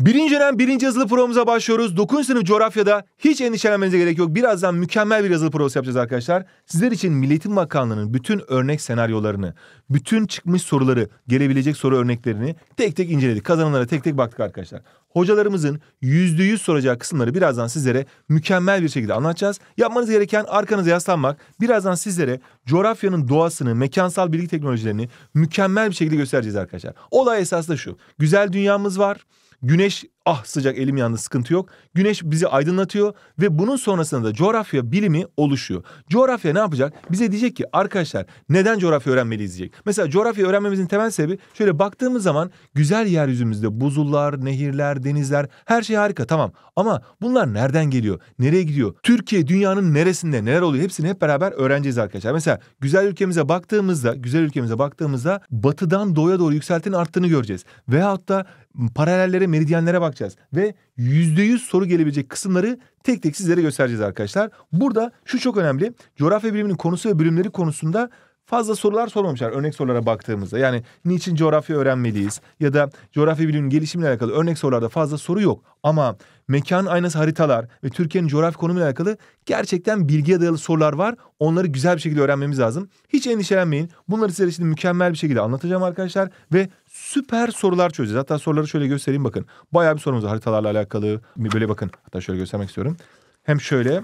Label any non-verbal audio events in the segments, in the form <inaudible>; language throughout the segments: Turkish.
Birinci dönem birinci yazılı provamıza başlıyoruz. 9. sınıf coğrafyada hiç endişelenmenize gerek yok. Birazdan mükemmel bir yazılı provası yapacağız arkadaşlar. Sizler için milletin Bakanlığı'nın bütün örnek senaryolarını, bütün çıkmış soruları, gelebilecek soru örneklerini tek tek inceledik. Kazananlara tek tek baktık arkadaşlar. Hocalarımızın yüzde yüz soracağı kısımları birazdan sizlere mükemmel bir şekilde anlatacağız. Yapmanız gereken arkanıza yaslanmak. Birazdan sizlere coğrafyanın doğasını, mekansal bilgi teknolojilerini mükemmel bir şekilde göstereceğiz arkadaşlar. Olay esas da şu. Güzel dünyamız var güneş Ah sıcak elim yandı sıkıntı yok. Güneş bizi aydınlatıyor ve bunun sonrasında da coğrafya bilimi oluşuyor. Coğrafya ne yapacak? Bize diyecek ki arkadaşlar neden coğrafya öğrenmeliyiz diyecek. Mesela coğrafya öğrenmemizin temel sebebi şöyle baktığımız zaman güzel yeryüzümüzde buzullar, nehirler, denizler her şey harika tamam. Ama bunlar nereden geliyor? Nereye gidiyor? Türkiye dünyanın neresinde neler oluyor? Hepsini hep beraber öğreneceğiz arkadaşlar. Mesela güzel ülkemize baktığımızda, güzel ülkemize baktığımızda batıdan doğuya doğru yükseltinin arttığını göreceğiz. Veyahut da paralellere, meridyenlere bak bakacağız. Ve %100 soru gelebilecek kısımları tek tek sizlere göstereceğiz arkadaşlar. Burada şu çok önemli. Coğrafya biliminin konusu ve bölümleri konusunda fazla sorular sormamışlar örnek sorulara baktığımızda. Yani niçin coğrafya öğrenmeliyiz ya da coğrafya biliminin gelişimiyle alakalı örnek sorularda fazla soru yok. Ama mekan aynası haritalar ve Türkiye'nin coğrafi konumuyla alakalı gerçekten bilgiye dayalı sorular var. Onları güzel bir şekilde öğrenmemiz lazım. Hiç endişelenmeyin. Bunları sizlere şimdi mükemmel bir şekilde anlatacağım arkadaşlar ve süper sorular çözeceğiz. Hatta soruları şöyle göstereyim bakın. Bayağı bir sorumuz var haritalarla alakalı. Böyle bakın. Hatta şöyle göstermek istiyorum. Hem şöyle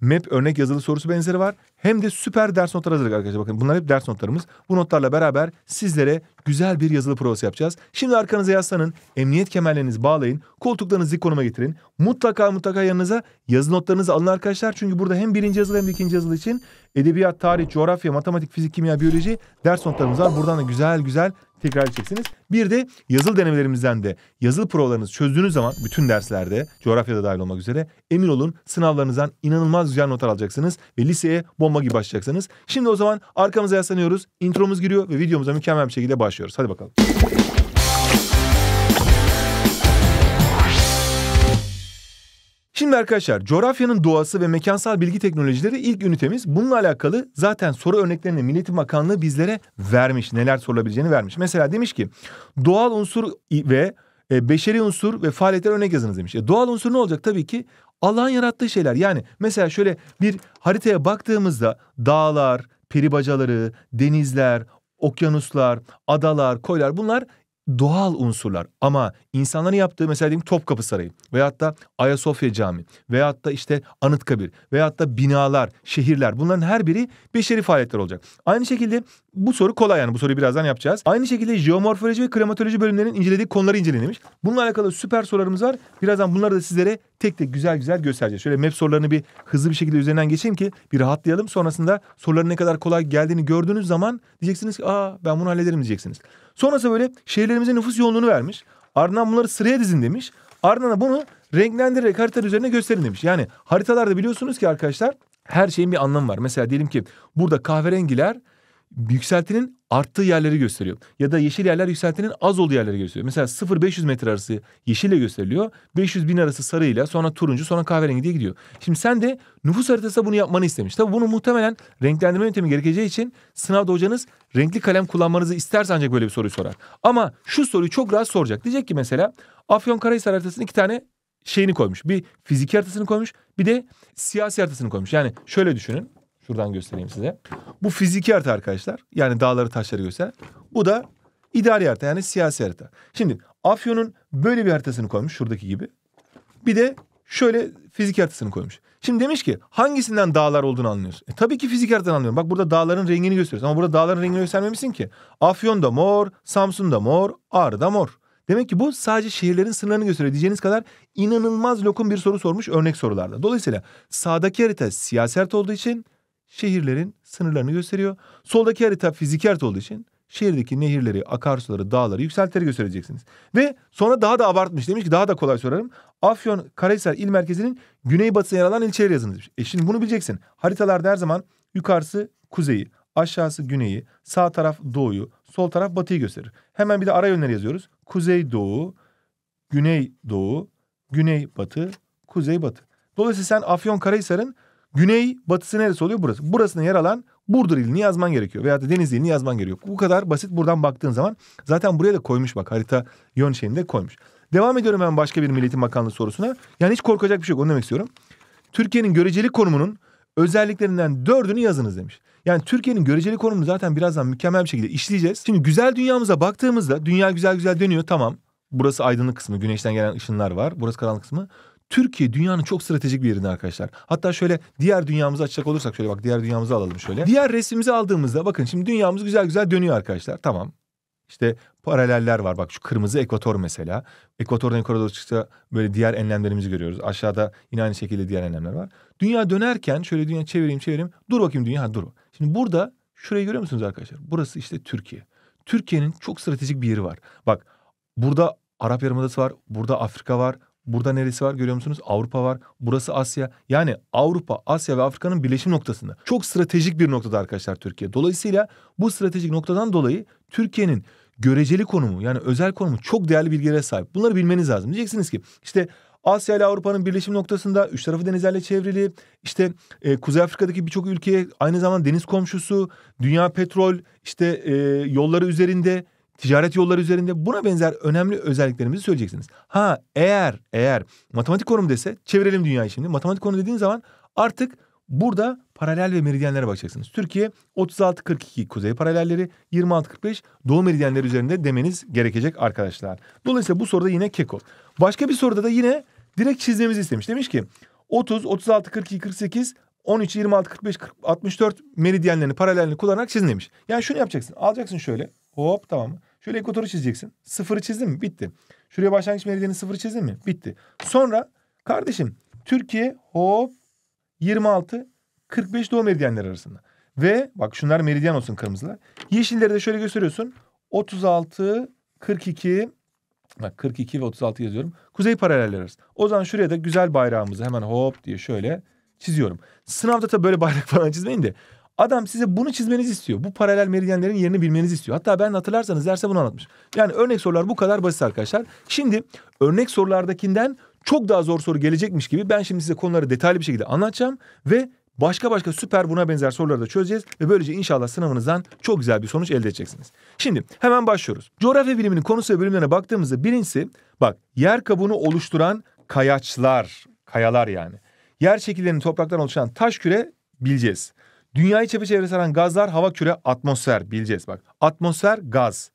map örnek yazılı sorusu benzeri var hem de süper ders notları hazırladık arkadaşlar. Bakın bunlar hep ders notlarımız. Bu notlarla beraber sizlere güzel bir yazılı provası yapacağız. Şimdi arkanıza yaslanın, emniyet kemerlerinizi bağlayın, koltuklarınızı dik konuma getirin. Mutlaka mutlaka yanınıza yazı notlarınızı alın arkadaşlar. Çünkü burada hem birinci yazılı hem de ikinci yazılı için edebiyat, tarih, coğrafya, matematik, fizik, kimya, biyoloji ders notlarımız var. Buradan da güzel güzel tekrar edeceksiniz. Bir de yazılı denemelerimizden de yazılı provalarınızı çözdüğünüz zaman bütün derslerde, coğrafyada dahil olmak üzere emin olun sınavlarınızdan inanılmaz güzel notlar alacaksınız ve liseye bomba bomba gibi başlayacaksanız. Şimdi o zaman arkamıza yaslanıyoruz. Intromuz giriyor ve videomuza mükemmel bir şekilde başlıyoruz. Hadi bakalım. Şimdi arkadaşlar coğrafyanın doğası ve mekansal bilgi teknolojileri ilk ünitemiz. Bununla alakalı zaten soru örneklerini Milli Eğitim Bakanlığı bizlere vermiş. Neler sorulabileceğini vermiş. Mesela demiş ki doğal unsur ve e, beşeri unsur ve faaliyetler örnek yazınız demiş. E, doğal unsur ne olacak? Tabii ki Allah'ın yarattığı şeyler. Yani mesela şöyle bir haritaya baktığımızda dağlar, peribacaları, denizler, okyanuslar, adalar, koylar bunlar doğal unsurlar ama insanların yaptığı mesela diyelim Topkapı Sarayı veyahut da Ayasofya Camii veyahut da işte Anıtkabir veyahut da binalar, şehirler bunların her biri beşeri faaliyetler olacak. Aynı şekilde bu soru kolay yani bu soruyu birazdan yapacağız. Aynı şekilde jeomorfoloji ve klimatoloji bölümlerinin incelediği konuları incelenmiş. Bununla alakalı süper sorularımız var. Birazdan bunları da sizlere tek tek güzel güzel göstereceğiz. Şöyle map sorularını bir hızlı bir şekilde üzerinden geçeyim ki bir rahatlayalım. Sonrasında soruların ne kadar kolay geldiğini gördüğünüz zaman diyeceksiniz ki aa ben bunu hallederim diyeceksiniz. Sonrası böyle şehirlerimize nüfus yoğunluğunu vermiş. Ardından bunları sıraya dizin demiş. Ardından bunu renklendirerek harita üzerine gösterin demiş. Yani haritalarda biliyorsunuz ki arkadaşlar her şeyin bir anlamı var. Mesela diyelim ki burada kahverengiler yükseltinin arttığı yerleri gösteriyor. Ya da yeşil yerler yükseltinin az olduğu yerleri gösteriyor. Mesela 0-500 metre arası yeşille gösteriliyor. 500 bin arası sarıyla sonra turuncu sonra kahverengi diye gidiyor. Şimdi sen de nüfus haritası bunu yapmanı istemiş. Tabii bunu muhtemelen renklendirme yöntemi gerekeceği için sınavda hocanız renkli kalem kullanmanızı isterse ancak böyle bir soruyu sorar. Ama şu soruyu çok rahat soracak. Diyecek ki mesela Afyon Afyonkarahisar haritasının iki tane şeyini koymuş. Bir fizik haritasını koymuş bir de siyasi haritasını koymuş. Yani şöyle düşünün. Şuradan göstereyim size. Bu fiziki harita arkadaşlar. Yani dağları taşları gösteren. Bu da idari harita yani siyasi harita. Şimdi Afyon'un böyle bir haritasını koymuş şuradaki gibi. Bir de şöyle fiziki haritasını koymuş. Şimdi demiş ki hangisinden dağlar olduğunu anlıyorsun. E, tabii ki fiziki haritadan anlıyorum. Bak burada dağların rengini gösteriyorsun ama burada dağların rengini göstermemişsin ki. Afyon da mor, Samsun da mor, Ağrı da mor. Demek ki bu sadece şehirlerin sınırlarını gösteriyor diyeceğiniz kadar inanılmaz lokum bir soru sormuş örnek sorularda. Dolayısıyla sağdaki harita siyasi harita olduğu için şehirlerin sınırlarını gösteriyor. Soldaki harita fiziki harita olduğu için şehirdeki nehirleri, akarsuları, dağları, yükseltileri göstereceksiniz. Ve sonra daha da abartmış. Demiş ki daha da kolay sorarım. Afyon Karahisar il merkezinin güneybatısına yer alan ilçeleri yazınız. demiş. E şimdi bunu bileceksin. Haritalarda her zaman yukarısı kuzeyi, aşağısı güneyi, sağ taraf doğuyu, sol taraf batıyı gösterir. Hemen bir de ara yönleri yazıyoruz. Kuzey doğu, güney doğu, güney batı, kuzey batı. Dolayısıyla sen Afyon Karahisar'ın Güney batısı neresi oluyor? Burası. Burasına yer alan Burdur ilini yazman gerekiyor. veya da Denizli ilini yazman gerekiyor. Bu kadar basit buradan baktığın zaman. Zaten buraya da koymuş bak harita yön şeyinde koymuş. Devam ediyorum hemen başka bir Milliyetin Bakanlığı sorusuna. Yani hiç korkacak bir şey yok onu demek istiyorum. Türkiye'nin göreceli konumunun özelliklerinden dördünü yazınız demiş. Yani Türkiye'nin göreceli konumunu zaten birazdan mükemmel bir şekilde işleyeceğiz. Şimdi güzel dünyamıza baktığımızda dünya güzel güzel dönüyor tamam. Burası aydınlık kısmı güneşten gelen ışınlar var. Burası karanlık kısmı. Türkiye dünyanın çok stratejik bir yerinde arkadaşlar. Hatta şöyle diğer dünyamızı açacak olursak şöyle bak diğer dünyamızı alalım şöyle. Diğer resmimizi aldığımızda bakın şimdi dünyamız güzel güzel dönüyor arkadaşlar. Tamam. İşte paraleller var. Bak şu kırmızı ekvator mesela. Ekvatordan yukarı doğru çıksa böyle diğer enlemlerimizi görüyoruz. Aşağıda yine aynı şekilde diğer enlemler var. Dünya dönerken şöyle dünya çevireyim çevireyim. Dur bakayım dünya ha dur. Şimdi burada şurayı görüyor musunuz arkadaşlar? Burası işte Türkiye. Türkiye'nin çok stratejik bir yeri var. Bak burada Arap Yarımadası var, burada Afrika var, Burada neresi var görüyor musunuz? Avrupa var. Burası Asya. Yani Avrupa, Asya ve Afrika'nın birleşim noktasında. Çok stratejik bir noktada arkadaşlar Türkiye. Dolayısıyla bu stratejik noktadan dolayı Türkiye'nin göreceli konumu yani özel konumu çok değerli bilgilere sahip. Bunları bilmeniz lazım. Diyeceksiniz ki işte Asya ile Avrupa'nın birleşim noktasında üç tarafı denizlerle çevrili. İşte e, Kuzey Afrika'daki birçok ülkeye aynı zamanda deniz komşusu, dünya petrol işte e, yolları üzerinde ticaret yolları üzerinde buna benzer önemli özelliklerimizi söyleyeceksiniz. Ha eğer eğer matematik konumu dese çevirelim dünyayı şimdi. Matematik konu dediğin zaman artık burada paralel ve meridyenlere bakacaksınız. Türkiye 36-42 kuzey paralelleri 26-45 doğu meridyenleri üzerinde demeniz gerekecek arkadaşlar. Dolayısıyla bu soruda yine keko. Başka bir soruda da yine direkt çizmemizi istemiş. Demiş ki 30, 36, 42, 48, 13, 26, 45, 64 meridyenlerini paralelini kullanarak çizin demiş. Yani şunu yapacaksın. Alacaksın şöyle. Hop tamam. Şöyle ekvatoru çizeceksin. Sıfırı çizdin mi? Bitti. Şuraya başlangıç meridyenin sıfırı çizdin mi? Bitti. Sonra kardeşim Türkiye hop 26 45 doğu meridyenleri arasında. Ve bak şunlar meridyen olsun kırmızılar. Yeşilleri de şöyle gösteriyorsun. 36 42 bak 42 ve 36 yazıyorum. Kuzey paraleller arası. O zaman şuraya da güzel bayrağımızı hemen hop diye şöyle çiziyorum. Sınavda tabii böyle bayrak <laughs> falan çizmeyin de Adam size bunu çizmenizi istiyor. Bu paralel meridyenlerin yerini bilmenizi istiyor. Hatta ben hatırlarsanız derse bunu anlatmış. Yani örnek sorular bu kadar basit arkadaşlar. Şimdi örnek sorulardakinden çok daha zor soru gelecekmiş gibi ben şimdi size konuları detaylı bir şekilde anlatacağım ve başka başka süper buna benzer soruları da çözeceğiz ve böylece inşallah sınavınızdan çok güzel bir sonuç elde edeceksiniz. Şimdi hemen başlıyoruz. Coğrafya biliminin konusu ve bölümlerine baktığımızda birincisi bak yer kabuğunu oluşturan kayaçlar, kayalar yani. Yer şekillerinin topraktan oluşan taş küre bileceğiz. Dünyayı çepeçevre saran gazlar hava küre atmosfer bileceğiz bak. Atmosfer gaz.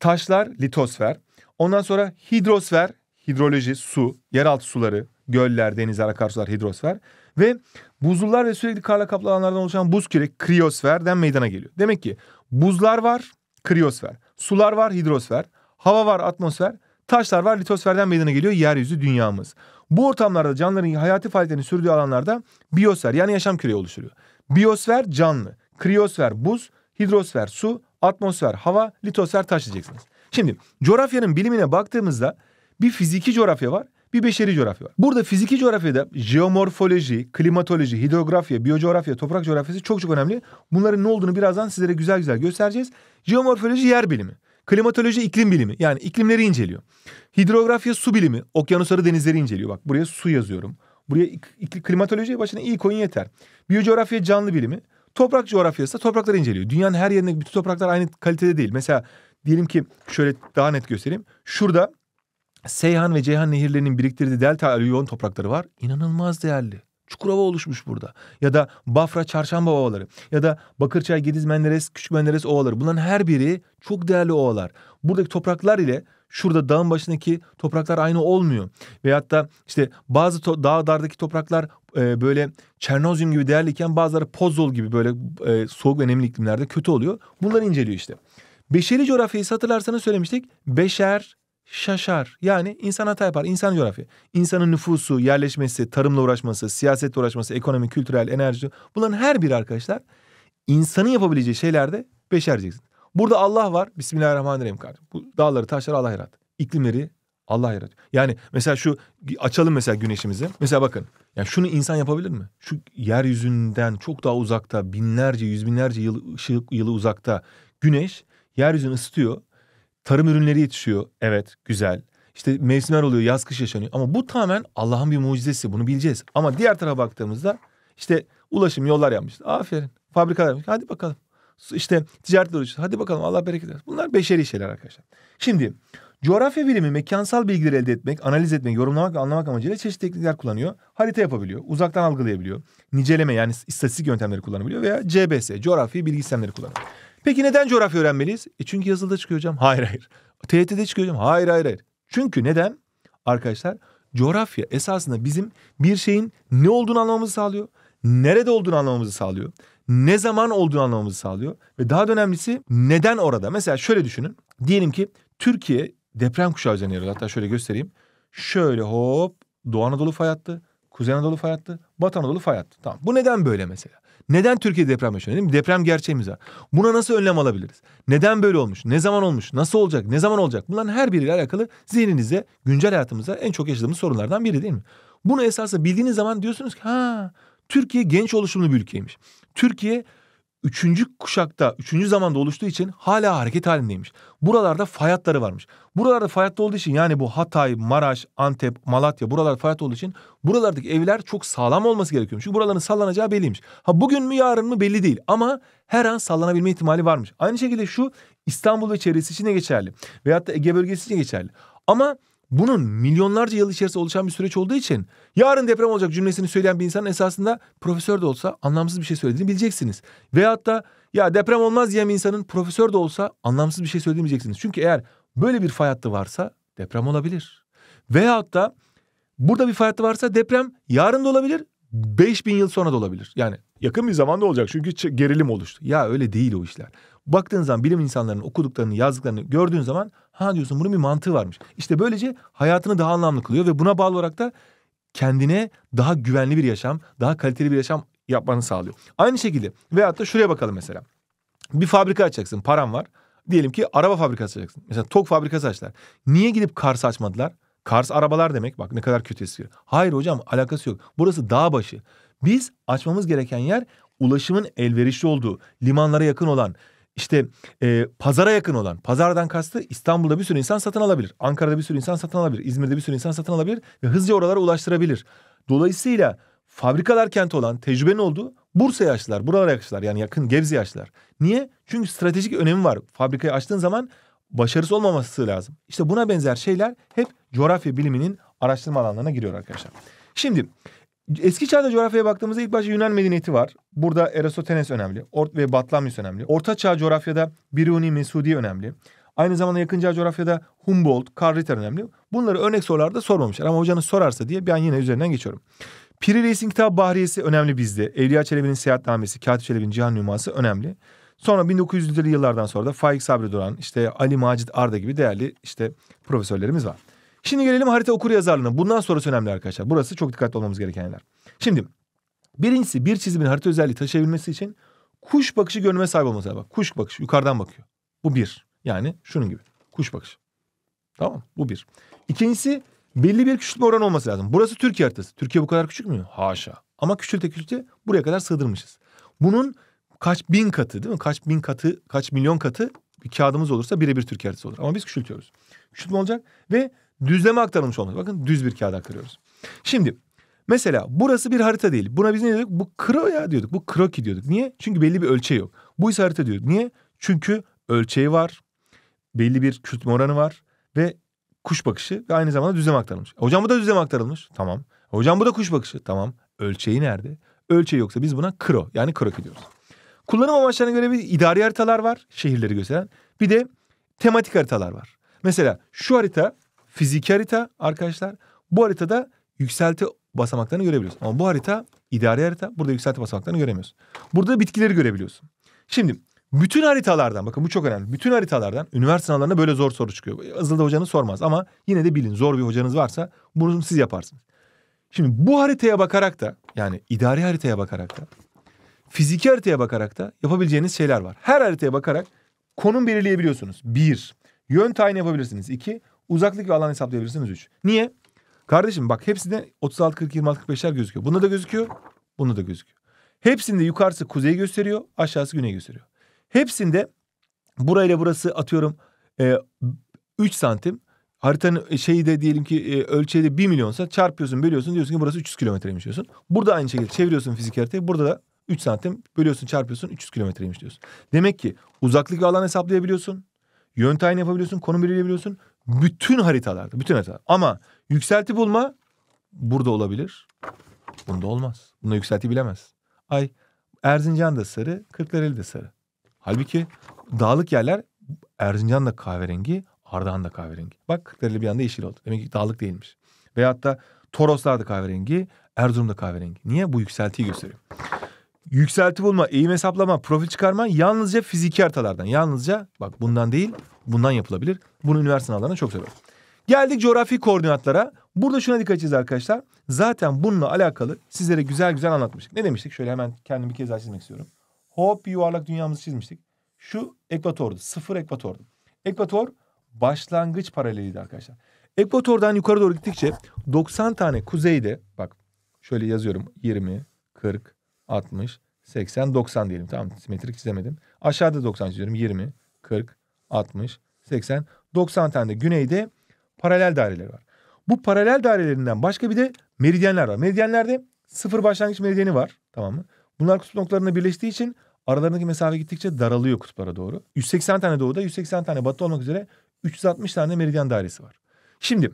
Taşlar litosfer. Ondan sonra hidrosfer hidroloji su, yeraltı suları, göller, denizler, akarsular, hidrosfer ve buzullar ve sürekli karla kaplı alanlardan oluşan buz küre kriyosferden meydana geliyor. Demek ki buzlar var kriyosfer, sular var hidrosfer, hava var atmosfer, taşlar var litosferden meydana geliyor yeryüzü dünyamız. Bu ortamlarda canlıların hayati faaliyetlerini sürdüğü alanlarda biyosfer yani yaşam küreği oluşturuyor. Biyosfer canlı, kriyosfer buz, hidrosfer su, atmosfer hava, litosfer taş diyeceksiniz. Şimdi coğrafyanın bilimine baktığımızda bir fiziki coğrafya var, bir beşeri coğrafya var. Burada fiziki coğrafyada jeomorfoloji, klimatoloji, hidrografya, biyocoğrafya, toprak coğrafyası çok çok önemli. Bunların ne olduğunu birazdan sizlere güzel güzel göstereceğiz. Jeomorfoloji yer bilimi. Klimatoloji iklim bilimi yani iklimleri inceliyor. Hidrografya su bilimi okyanusları denizleri inceliyor. Bak buraya su yazıyorum. Buraya klimatolojiye başına iyi koyun yeter. Biyocoğrafya canlı bilimi. Toprak coğrafyası da toprakları inceliyor. Dünyanın her yerinde bütün topraklar aynı kalitede değil. Mesela diyelim ki şöyle daha net göstereyim. Şurada Seyhan ve Ceyhan nehirlerinin biriktirdiği delta alüvyon toprakları var. İnanılmaz değerli. Çukurova oluşmuş burada. Ya da Bafra Çarşamba Ovaları ya da Bakırçay Gediz Menderes Küçük Menderes Ovaları. Bunların her biri çok değerli ovalar. Buradaki topraklar ile şurada dağın başındaki topraklar aynı olmuyor. Veyahut da işte bazı to- dağ dardaki topraklar e, böyle Çernozyum gibi değerliyken bazıları Pozol gibi böyle e, soğuk ve nemli iklimlerde kötü oluyor. Bunları inceliyor işte. Beşeri coğrafyayı hatırlarsanız söylemiştik. Beşer şaşar. Yani insan hata yapar. İnsan coğrafya. İnsanın nüfusu, yerleşmesi, tarımla uğraşması, siyasetle uğraşması, ekonomi, kültürel, enerji. Bunların her biri arkadaşlar insanın yapabileceği şeylerde beşer diyeceksin. Burada Allah var. Bismillahirrahmanirrahim kardeşim. Bu dağları, taşları Allah yarattı. İklimleri Allah yarattı. Yani mesela şu açalım mesela güneşimizi. Mesela bakın. Yani şunu insan yapabilir mi? Şu yeryüzünden çok daha uzakta binlerce yüz binlerce yıl ışık yılı uzakta güneş yeryüzünü ısıtıyor. Tarım ürünleri yetişiyor. Evet güzel. İşte mevsimler oluyor yaz kış yaşanıyor. Ama bu tamamen Allah'ın bir mucizesi bunu bileceğiz. Ama diğer tarafa baktığımızda işte ulaşım yollar yapmış. Aferin fabrikalar yapmış. Hadi bakalım işte ticaretle uğraşıyoruz. Hadi bakalım Allah bereket versin. Bunlar beşeri şeyler arkadaşlar. Şimdi coğrafya bilimi mekansal bilgileri elde etmek, analiz etmek, yorumlamak ve anlamak amacıyla çeşitli teknikler kullanıyor. Harita yapabiliyor, uzaktan algılayabiliyor. Niceleme yani istatistik yöntemleri kullanabiliyor veya CBS, coğrafi bilgi sistemleri kullanıyor. Peki neden coğrafya öğrenmeliyiz? E çünkü yazılıda çıkıyor hocam. Hayır hayır. TYT'de çıkıyor hocam. Hayır hayır hayır. Çünkü neden? Arkadaşlar coğrafya esasında bizim bir şeyin ne olduğunu anlamamızı sağlıyor. Nerede olduğunu anlamamızı sağlıyor ne zaman olduğunu anlamamızı sağlıyor. Ve daha da önemlisi neden orada? Mesela şöyle düşünün. Diyelim ki Türkiye deprem kuşağı üzerine yer Hatta şöyle göstereyim. Şöyle hop Doğu Anadolu fay hattı, Kuzey Anadolu fay hattı, Batı Anadolu fay hattı. Tamam. Bu neden böyle mesela? Neden Türkiye deprem yaşıyor? Değil mi? Deprem gerçeğimiz var. Buna nasıl önlem alabiliriz? Neden böyle olmuş? Ne zaman olmuş? Nasıl olacak? Ne zaman olacak? Bunların her biriyle alakalı zihninizde, güncel hayatımızda en çok yaşadığımız sorunlardan biri değil mi? Bunu esasında bildiğiniz zaman diyorsunuz ki ha Türkiye genç oluşumlu bir ülkeymiş. Türkiye üçüncü kuşakta, üçüncü zamanda oluştuğu için hala hareket halindeymiş. Buralarda fay varmış. Buralarda fay olduğu için yani bu Hatay, Maraş, Antep, Malatya buralarda fay olduğu için buralardaki evler çok sağlam olması gerekiyormuş. Çünkü buraların sallanacağı belliymiş. Ha bugün mü yarın mı belli değil ama her an sallanabilme ihtimali varmış. Aynı şekilde şu İstanbul ve çevresi için de geçerli. Veyahut da Ege bölgesi için geçerli. Ama bunun milyonlarca yıl içerisinde oluşan bir süreç olduğu için yarın deprem olacak cümlesini söyleyen bir insan esasında profesör de olsa anlamsız bir şey söylediğini bileceksiniz. Veyahut da ya deprem olmaz diyen bir insanın profesör de olsa anlamsız bir şey söylediğini bileceksiniz. Çünkü eğer böyle bir fay hattı varsa deprem olabilir. Veyahut da burada bir fay hattı varsa deprem yarın da olabilir 5000 yıl sonra da olabilir. Yani yakın bir zamanda olacak çünkü gerilim oluştu. Ya öyle değil o işler. Baktığın zaman bilim insanlarının okuduklarını, yazdıklarını gördüğün zaman ha diyorsun bunun bir mantığı varmış. İşte böylece hayatını daha anlamlı kılıyor ve buna bağlı olarak da kendine daha güvenli bir yaşam, daha kaliteli bir yaşam yapmanı sağlıyor. Aynı şekilde veyahut da şuraya bakalım mesela. Bir fabrika açacaksın, param var. Diyelim ki araba fabrikası açacaksın. Mesela Tok fabrikası açtılar. Niye gidip Kars açmadılar? Kars arabalar demek. Bak ne kadar kötü espri. Hayır hocam alakası yok. Burası dağ başı. Biz açmamız gereken yer ulaşımın elverişli olduğu, limanlara yakın olan, işte e, pazara yakın olan, pazardan kastı İstanbul'da bir sürü insan satın alabilir. Ankara'da bir sürü insan satın alabilir. İzmir'de bir sürü insan satın alabilir ve hızlıca oralara ulaştırabilir. Dolayısıyla fabrikalar kenti olan, tecrübenin olduğu Bursa yaşlılar, buralara yaşlılar yani yakın Gebze yaşlılar. Niye? Çünkü stratejik önemi var. Fabrikayı açtığın zaman başarısı olmaması lazım. İşte buna benzer şeyler hep coğrafya biliminin araştırma alanlarına giriyor arkadaşlar. Şimdi Eski çağda coğrafyaya baktığımızda ilk başta Yunan medeniyeti var. Burada Erasotenes önemli. Ort ve Batlamyus önemli. Orta çağ coğrafyada Biruni Mesudi önemli. Aynı zamanda yakın çağ coğrafyada Humboldt, Karl Ritter önemli. Bunları örnek sorularda sormamışlar ama hocanız sorarsa diye ben yine üzerinden geçiyorum. Piri Reis'in kitabı Bahriyesi önemli bizde. Evliya Çelebi'nin Seyahatnamesi, Katip Çelebi'nin Cihan Nüması önemli. Sonra 1900'lü yıllardan sonra da Faik Sabri Duran, işte Ali Macit Arda gibi değerli işte profesörlerimiz var. Şimdi gelelim harita okur yazarlığına. Bundan sonrası önemli arkadaşlar. Burası çok dikkatli olmamız gereken yerler. Şimdi birincisi bir çizimin harita özelliği taşıyabilmesi için kuş bakışı görünme sahip olması lazım. Kuş bakışı yukarıdan bakıyor. Bu bir. Yani şunun gibi. Kuş bakışı. Tamam mı? Bu bir. İkincisi belli bir küçültme oranı olması lazım. Burası Türkiye haritası. Türkiye bu kadar küçük mü? Haşa. Ama küçülte küçülte buraya kadar sığdırmışız. Bunun kaç bin katı değil mi? Kaç bin katı, kaç milyon katı bir kağıdımız olursa birebir Türkiye haritası olur. Ama biz küçültüyoruz. Küçültme olacak ve düzleme aktarılmış olması. Bakın düz bir kağıda aktarıyoruz. Şimdi mesela burası bir harita değil. Buna biz ne diyorduk? Bu kro ya diyorduk. Bu kroki diyorduk. Niye? Çünkü belli bir ölçeği yok. Bu ise harita diyorduk. Niye? Çünkü ölçeği var. Belli bir kütme oranı var. Ve kuş bakışı ve aynı zamanda düzleme aktarılmış. E hocam bu da düzleme aktarılmış. Tamam. E hocam bu da kuş bakışı. Tamam. Ölçeği nerede? Ölçeği yoksa biz buna kro yani kroki diyoruz. Kullanım amaçlarına göre bir idari haritalar var. Şehirleri gösteren. Bir de tematik haritalar var. Mesela şu harita fiziki harita arkadaşlar. Bu haritada yükselti basamaklarını görebiliyorsun. Ama bu harita idari harita. Burada yükselti basamaklarını göremiyorsun. Burada bitkileri görebiliyorsun. Şimdi bütün haritalardan bakın bu çok önemli. Bütün haritalardan üniversite sınavlarına böyle zor soru çıkıyor. Azılda hocanız sormaz ama yine de bilin zor bir hocanız varsa bunu siz yaparsınız. Şimdi bu haritaya bakarak da yani idari haritaya bakarak da fiziki haritaya bakarak da yapabileceğiniz şeyler var. Her haritaya bakarak konum belirleyebiliyorsunuz. Bir, yön tayin yapabilirsiniz. İki, Uzaklık ve alan hesaplayabilirsiniz 3. Niye? Kardeşim bak hepsi de 36, 40, 26, 45'ler gözüküyor. Bunda da gözüküyor, bunda da gözüküyor. Hepsinde yukarısı kuzeyi gösteriyor, aşağısı güneyi gösteriyor. Hepsinde burayla burası atıyorum e, 3 santim. Haritanın e, şeyi de diyelim ki e, ölçeği de 1 milyonsa çarpıyorsun, bölüyorsun. Diyorsun ki burası 300 kilometreymiş diyorsun. Burada aynı şekilde çeviriyorsun fizik haritayı. Burada da 3 santim bölüyorsun, çarpıyorsun 300 kilometreymiş diyorsun. Demek ki uzaklık ve alan hesaplayabiliyorsun. Yön tayin yapabiliyorsun, konum belirleyebiliyorsun. Bütün haritalarda, bütün haritalarda. Ama yükselti bulma burada olabilir. Bunda olmaz. Bunda yükselti bilemez. Ay Erzincan da sarı, Kırklareli de sarı. Halbuki dağlık yerler Erzincan da kahverengi, Ardahan da kahverengi. Bak Kırklareli bir anda yeşil oldu. Demek ki dağlık değilmiş. Veyahut da Toroslar da kahverengi, Erzurum da kahverengi. Niye? Bu yükseltiyi gösteriyor yükselti bulma, eğim hesaplama, profil çıkarma yalnızca fiziki haritalardan. Yalnızca bak bundan değil bundan yapılabilir. Bunu üniversite sınavlarına çok severim. Geldik coğrafi koordinatlara. Burada şuna dikkat edeceğiz arkadaşlar. Zaten bununla alakalı sizlere güzel güzel anlatmıştık. Ne demiştik? Şöyle hemen kendimi bir kez daha çizmek istiyorum. Hop yuvarlak dünyamızı çizmiştik. Şu ekvatordu. Sıfır ekvatordu. Ekvator başlangıç paraleliydi arkadaşlar. Ekvatordan yukarı doğru gittikçe 90 tane kuzeyde bak şöyle yazıyorum 20, 40, 60, 80, 90 diyelim. Tamam simetrik çizemedim. Aşağıda 90 çiziyorum. 20, 40, 60, 80, 90 tane de güneyde paralel daireler var. Bu paralel dairelerinden başka bir de meridyenler var. Meridyenlerde sıfır başlangıç meridyeni var. Tamam mı? Bunlar kutup noktalarına birleştiği için aralarındaki mesafe gittikçe daralıyor kutuplara doğru. 180 tane doğuda, 180 tane batı olmak üzere 360 tane meridyen dairesi var. Şimdi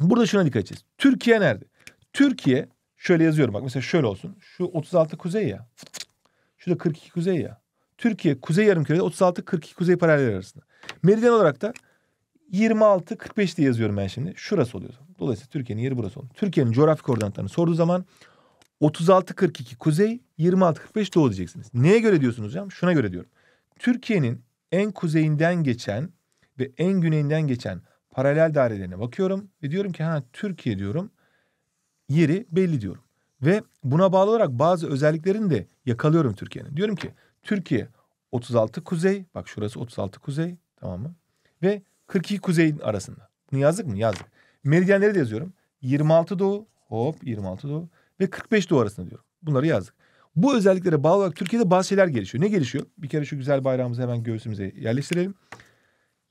burada şuna dikkat edeceğiz. Türkiye nerede? Türkiye Şöyle yazıyorum bak mesela şöyle olsun. Şu 36 kuzey ya. Şu da 42 kuzey ya. Türkiye kuzey yarım kürede 36 42 kuzey paralel arasında. Meridyen olarak da 26 45 diye yazıyorum ben şimdi. Şurası oluyor. Dolayısıyla Türkiye'nin yeri burası oluyor. Türkiye'nin coğrafi koordinatlarını sorduğu zaman 36 42 kuzey, 26 45 doğu diyeceksiniz. Neye göre diyorsunuz hocam? Şuna göre diyorum. Türkiye'nin en kuzeyinden geçen ve en güneyinden geçen paralel dairelerine bakıyorum ve diyorum ki ha Türkiye diyorum yeri belli diyorum. Ve buna bağlı olarak bazı özelliklerini de yakalıyorum Türkiye'nin. Diyorum ki Türkiye 36 kuzey, bak şurası 36 kuzey tamam mı? Ve 42 kuzeyin arasında. Bunu yazdık mı? Yazdık. Meridyenleri de yazıyorum. 26 doğu, hop 26 doğu ve 45 doğu arasında diyorum. Bunları yazdık. Bu özelliklere bağlı olarak Türkiye'de bazı şeyler gelişiyor. Ne gelişiyor? Bir kere şu güzel bayrağımızı hemen göğsümüze yerleştirelim.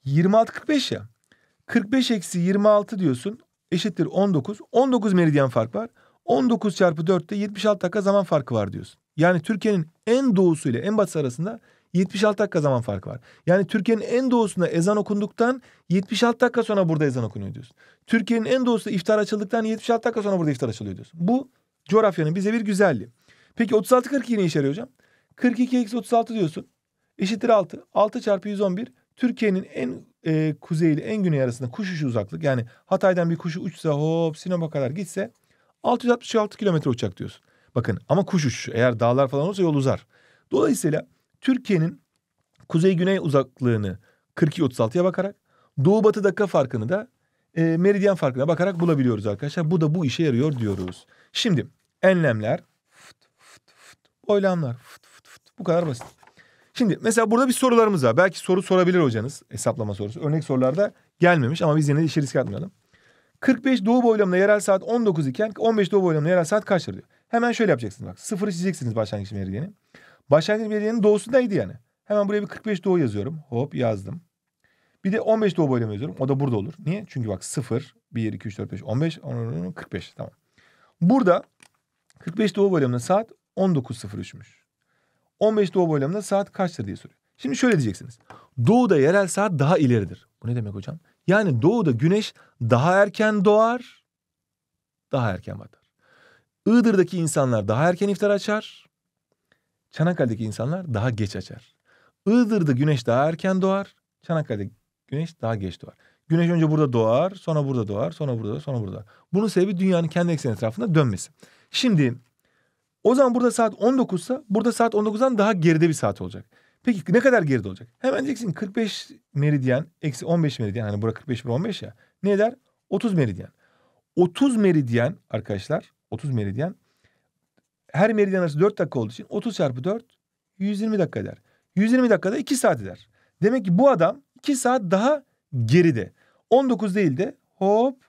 26-45 ya. 45 eksi 26 diyorsun eşittir 19. 19 meridyen fark var. 19 çarpı 4'te 76 dakika zaman farkı var diyorsun. Yani Türkiye'nin en doğusu ile en batısı arasında 76 dakika zaman farkı var. Yani Türkiye'nin en doğusunda ezan okunduktan 76 dakika sonra burada ezan okunuyor diyorsun. Türkiye'nin en doğusunda iftar açıldıktan 76 dakika sonra burada iftar açılıyor diyorsun. Bu coğrafyanın bize bir güzelliği. Peki 36 42 ne işe yarıyor hocam? 42 eksi 36 diyorsun. Eşittir 6. 6 çarpı 111 Türkiye'nin en e, kuzey ile en güney arasında kuş uçuşu uzaklık yani Hatay'dan bir kuşu uçsa hop Sinop'a kadar gitse 666 kilometre uçak diyorsun. Bakın ama kuş uçuşu eğer dağlar falan olursa yol uzar. Dolayısıyla Türkiye'nin kuzey güney uzaklığını 42-36'ya bakarak doğu batı dakika farkını da e, meridyen farkına bakarak bulabiliyoruz arkadaşlar. Bu da bu işe yarıyor diyoruz. Şimdi enlemler, boylamlar bu kadar basit. Şimdi mesela burada bir sorularımız var. Belki soru sorabilir hocanız hesaplama sorusu. Örnek sorularda gelmemiş ama biz yine de işi riske atmayalım. 45 doğu boylamında yerel saat 19 iken 15 doğu boylamında yerel saat kaçtır diyor. Hemen şöyle yapacaksınız bak. Sıfırı çizeceksiniz başlangıç meridyeni. Başlangıç meridyenin neydi yani. Hemen buraya bir 45 doğu yazıyorum. Hop yazdım. Bir de 15 doğu boylamı yazıyorum. O da burada olur. Niye? Çünkü bak 0, 1, 2, 3, 4, 5, 15, 45. Tamam. Burada 45 doğu boylamında saat 19.03'müş. 15 doğu boylamında saat kaçtır diye soruyor. Şimdi şöyle diyeceksiniz. Doğuda yerel saat daha ileridir. Bu ne demek hocam? Yani doğuda güneş daha erken doğar, daha erken batar. Iğdır'daki insanlar daha erken iftar açar. Çanakkale'deki insanlar daha geç açar. Iğdır'da güneş daha erken doğar. Çanakkale'de güneş daha geç doğar. Güneş önce burada doğar, sonra burada doğar, sonra burada, sonra burada. Bunun sebebi dünyanın kendi ekseni etrafında dönmesi. Şimdi o zaman burada saat 19 ise burada saat 19'dan daha geride bir saat olacak. Peki ne kadar geride olacak? Hemen diyeceksin 45 meridyen eksi 15 meridyen. Hani burada 45 bir 15 ya. Ne eder? 30 meridyen. 30 meridyen arkadaşlar 30 meridyen her meridyen arası 4 dakika olduğu için 30 çarpı 4 120 dakika eder. 120 dakikada 2 saat eder. Demek ki bu adam 2 saat daha geride. 19 değil de hop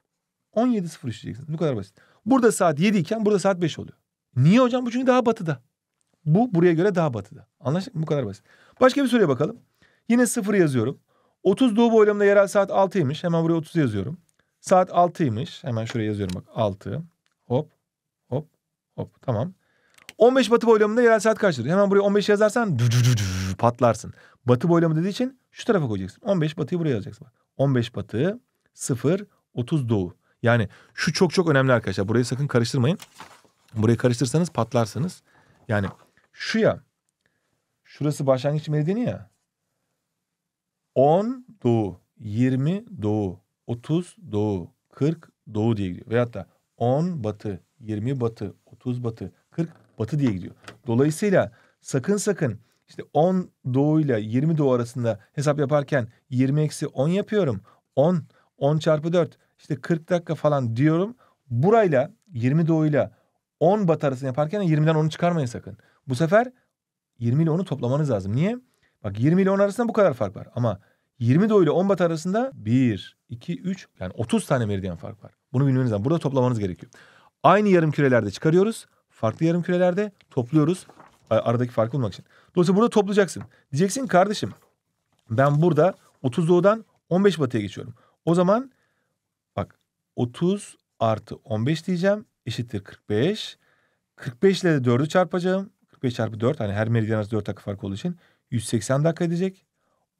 17.03 diyeceksin. Bu kadar basit. Burada saat 7 iken burada saat 5 oluyor. Niye hocam? Bu çünkü daha batıda. Bu buraya göre daha batıda. Anlaştık mı? Bu kadar basit. Başka bir soruya bakalım. Yine sıfır yazıyorum. 30 doğu boylamında yerel saat 6'ymış. Hemen buraya 30 yazıyorum. Saat 6'ymış. Hemen şuraya yazıyorum bak 6. Hop hop hop tamam. 15 batı boylamında yerel saat kaçtır? Hemen buraya 15 yazarsan dü patlarsın. Batı boylamı dediği için şu tarafa koyacaksın. 15 batıyı buraya yazacaksın. Bak. 15 batı 0 30 doğu. Yani şu çok çok önemli arkadaşlar. Burayı sakın karıştırmayın. Burayı karıştırsanız patlarsınız. Yani şu ya. Şurası başlangıç meridyeni ya. 10 doğu, 20 doğu, 30 doğu, 40 doğu diye gidiyor. Veyahut da 10 batı, 20 batı, 30 batı, 40 batı diye gidiyor. Dolayısıyla sakın sakın işte 10 doğu ile 20 doğu arasında hesap yaparken 20 eksi 10 yapıyorum. 10, 10 çarpı 4 işte 40 dakika falan diyorum. Burayla 20 doğuyla 10 batı arasını yaparken 20'den 10'u çıkarmayın sakın. Bu sefer 20 ile 10'u toplamanız lazım. Niye? Bak 20 ile 10 arasında bu kadar fark var. Ama 20 doğu ile 10 bat arasında 1, 2, 3 yani 30 tane meridyen fark var. Bunu bilmeniz lazım. Burada toplamanız gerekiyor. Aynı yarım kürelerde çıkarıyoruz. Farklı yarım kürelerde topluyoruz. E, aradaki farkı bulmak için. Dolayısıyla burada toplayacaksın. Diyeceksin kardeşim ben burada 30 doğudan 15 batıya geçiyorum. O zaman bak 30 artı 15 diyeceğim eşittir 45. 45 ile de 4'ü çarpacağım. 45 çarpı 4 hani her meridyen arası 4 dakika fark olduğu için 180 dakika edecek.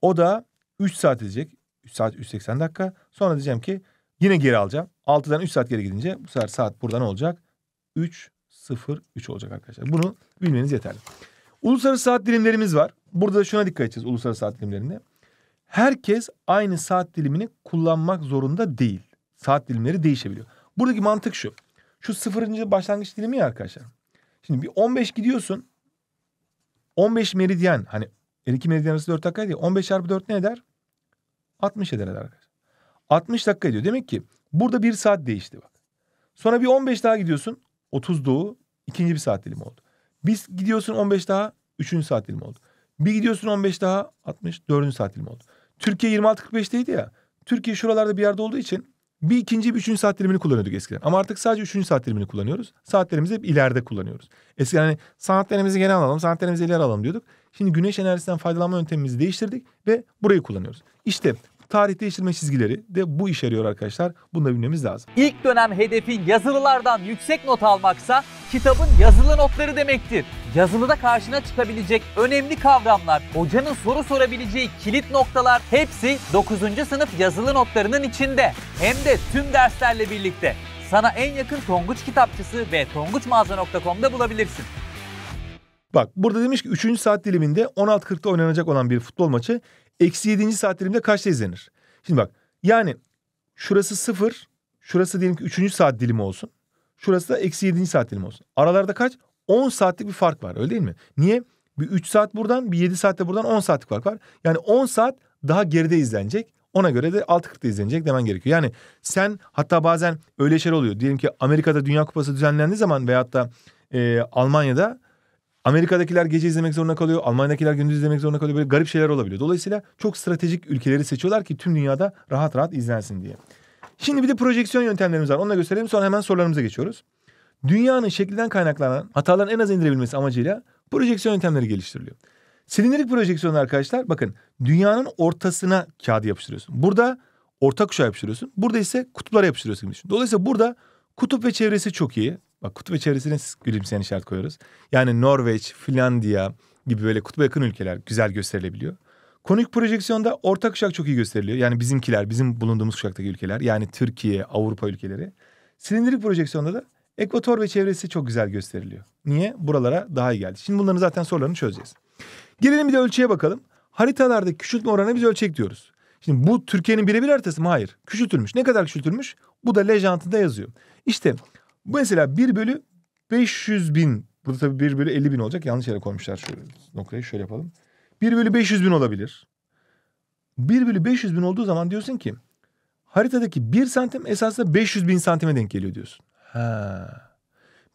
O da 3 saat edecek. 3 saat 180 dakika. Sonra diyeceğim ki yine geri alacağım. 6'dan 3 saat geri gidince bu sefer saat burada ne olacak? 3 0 3 olacak arkadaşlar. Bunu bilmeniz yeterli. Uluslararası saat dilimlerimiz var. Burada da şuna dikkat edeceğiz uluslararası saat dilimlerinde. Herkes aynı saat dilimini kullanmak zorunda değil. Saat dilimleri değişebiliyor. Buradaki mantık şu. Şu sıfırıncı başlangıç dilimi ya arkadaşlar. Şimdi bir 15 gidiyorsun. 15 meridyen hani her iki meridyen arası 4 dakika ya 15 çarpı 4 ne eder? 60 eder arkadaşlar. 60 dakika ediyor. Demek ki burada bir saat değişti bak. Sonra bir 15 daha gidiyorsun. 30 doğu ikinci bir saat dilimi oldu. Biz gidiyorsun 15 daha üçüncü saat dilimi oldu. Bir gidiyorsun 15 daha 60 4. saat dilimi oldu. Türkiye 26.45'teydi ya. Türkiye şuralarda bir yerde olduğu için bir ikinci bir üçüncü saat dilimini kullanıyorduk eskiden. Ama artık sadece üçüncü saat dilimini kullanıyoruz. Saatlerimizi hep ileride kullanıyoruz. Eskiden hani saatlerimizi geri alalım, saatlerimizi ileri alalım diyorduk. Şimdi güneş enerjisinden faydalanma yöntemimizi değiştirdik ve burayı kullanıyoruz. İşte Tarih değiştirme çizgileri de bu işe yarıyor arkadaşlar. Bunu da bilmemiz lazım. İlk dönem hedefi yazılılardan yüksek not almaksa kitabın yazılı notları demektir. Yazılıda karşına çıkabilecek önemli kavramlar, hocanın soru sorabileceği kilit noktalar hepsi 9. sınıf yazılı notlarının içinde. Hem de tüm derslerle birlikte. Sana en yakın Tonguç kitapçısı ve tonguçmağaza.com'da bulabilirsin. Bak burada demiş ki 3. saat diliminde 16.40'da oynanacak olan bir futbol maçı Eksi yedinci saat dilimde kaçta izlenir? Şimdi bak yani şurası sıfır. Şurası diyelim ki üçüncü saat dilimi olsun. Şurası da eksi yedinci saat dilimi olsun. Aralarda kaç? On saatlik bir fark var öyle değil mi? Niye? Bir üç saat buradan bir yedi saatte buradan on saatlik fark var. Yani on saat daha geride izlenecek. Ona göre de 6.40'da izlenecek demen gerekiyor. Yani sen hatta bazen öyle şeyler oluyor. Diyelim ki Amerika'da Dünya Kupası düzenlendiği zaman veyahut da e, Almanya'da Amerika'dakiler gece izlemek zorunda kalıyor. Almanya'dakiler gündüz izlemek zorunda kalıyor. Böyle garip şeyler olabiliyor. Dolayısıyla çok stratejik ülkeleri seçiyorlar ki tüm dünyada rahat rahat izlensin diye. Şimdi bir de projeksiyon yöntemlerimiz var. Onu da gösterelim sonra hemen sorularımıza geçiyoruz. Dünyanın şeklinden kaynaklanan hataların en az indirebilmesi amacıyla projeksiyon yöntemleri geliştiriliyor. Silindirik projeksiyon arkadaşlar bakın dünyanın ortasına kağıdı yapıştırıyorsun. Burada orta kuşağı yapıştırıyorsun. Burada ise kutuplara yapıştırıyorsun gibi Dolayısıyla burada kutup ve çevresi çok iyi. Bak kutup içerisine gülümseyen işaret koyuyoruz. Yani Norveç, Finlandiya gibi böyle kutuba yakın ülkeler güzel gösterilebiliyor. Konik projeksiyonda orta kuşak çok iyi gösteriliyor. Yani bizimkiler, bizim bulunduğumuz kuşaktaki ülkeler. Yani Türkiye, Avrupa ülkeleri. Silindirik projeksiyonda da ekvator ve çevresi çok güzel gösteriliyor. Niye? Buralara daha iyi geldi. Şimdi bunların zaten sorularını çözeceğiz. Gelelim bir de ölçüye bakalım. Haritalarda küçültme oranı biz ölçek diyoruz. Şimdi bu Türkiye'nin birebir haritası mı? Hayır. Küçültülmüş. Ne kadar küçültülmüş? Bu da lejantında yazıyor. İşte bu mesela 1 bölü 500 bin. Burada tabii 1 bölü 50 bin olacak. Yanlış yere koymuşlar şu noktayı. Şöyle yapalım. 1 bölü 500 bin olabilir. 1 bölü 500 bin olduğu zaman diyorsun ki haritadaki 1 santim esasında 500 bin santime denk geliyor diyorsun. Ha.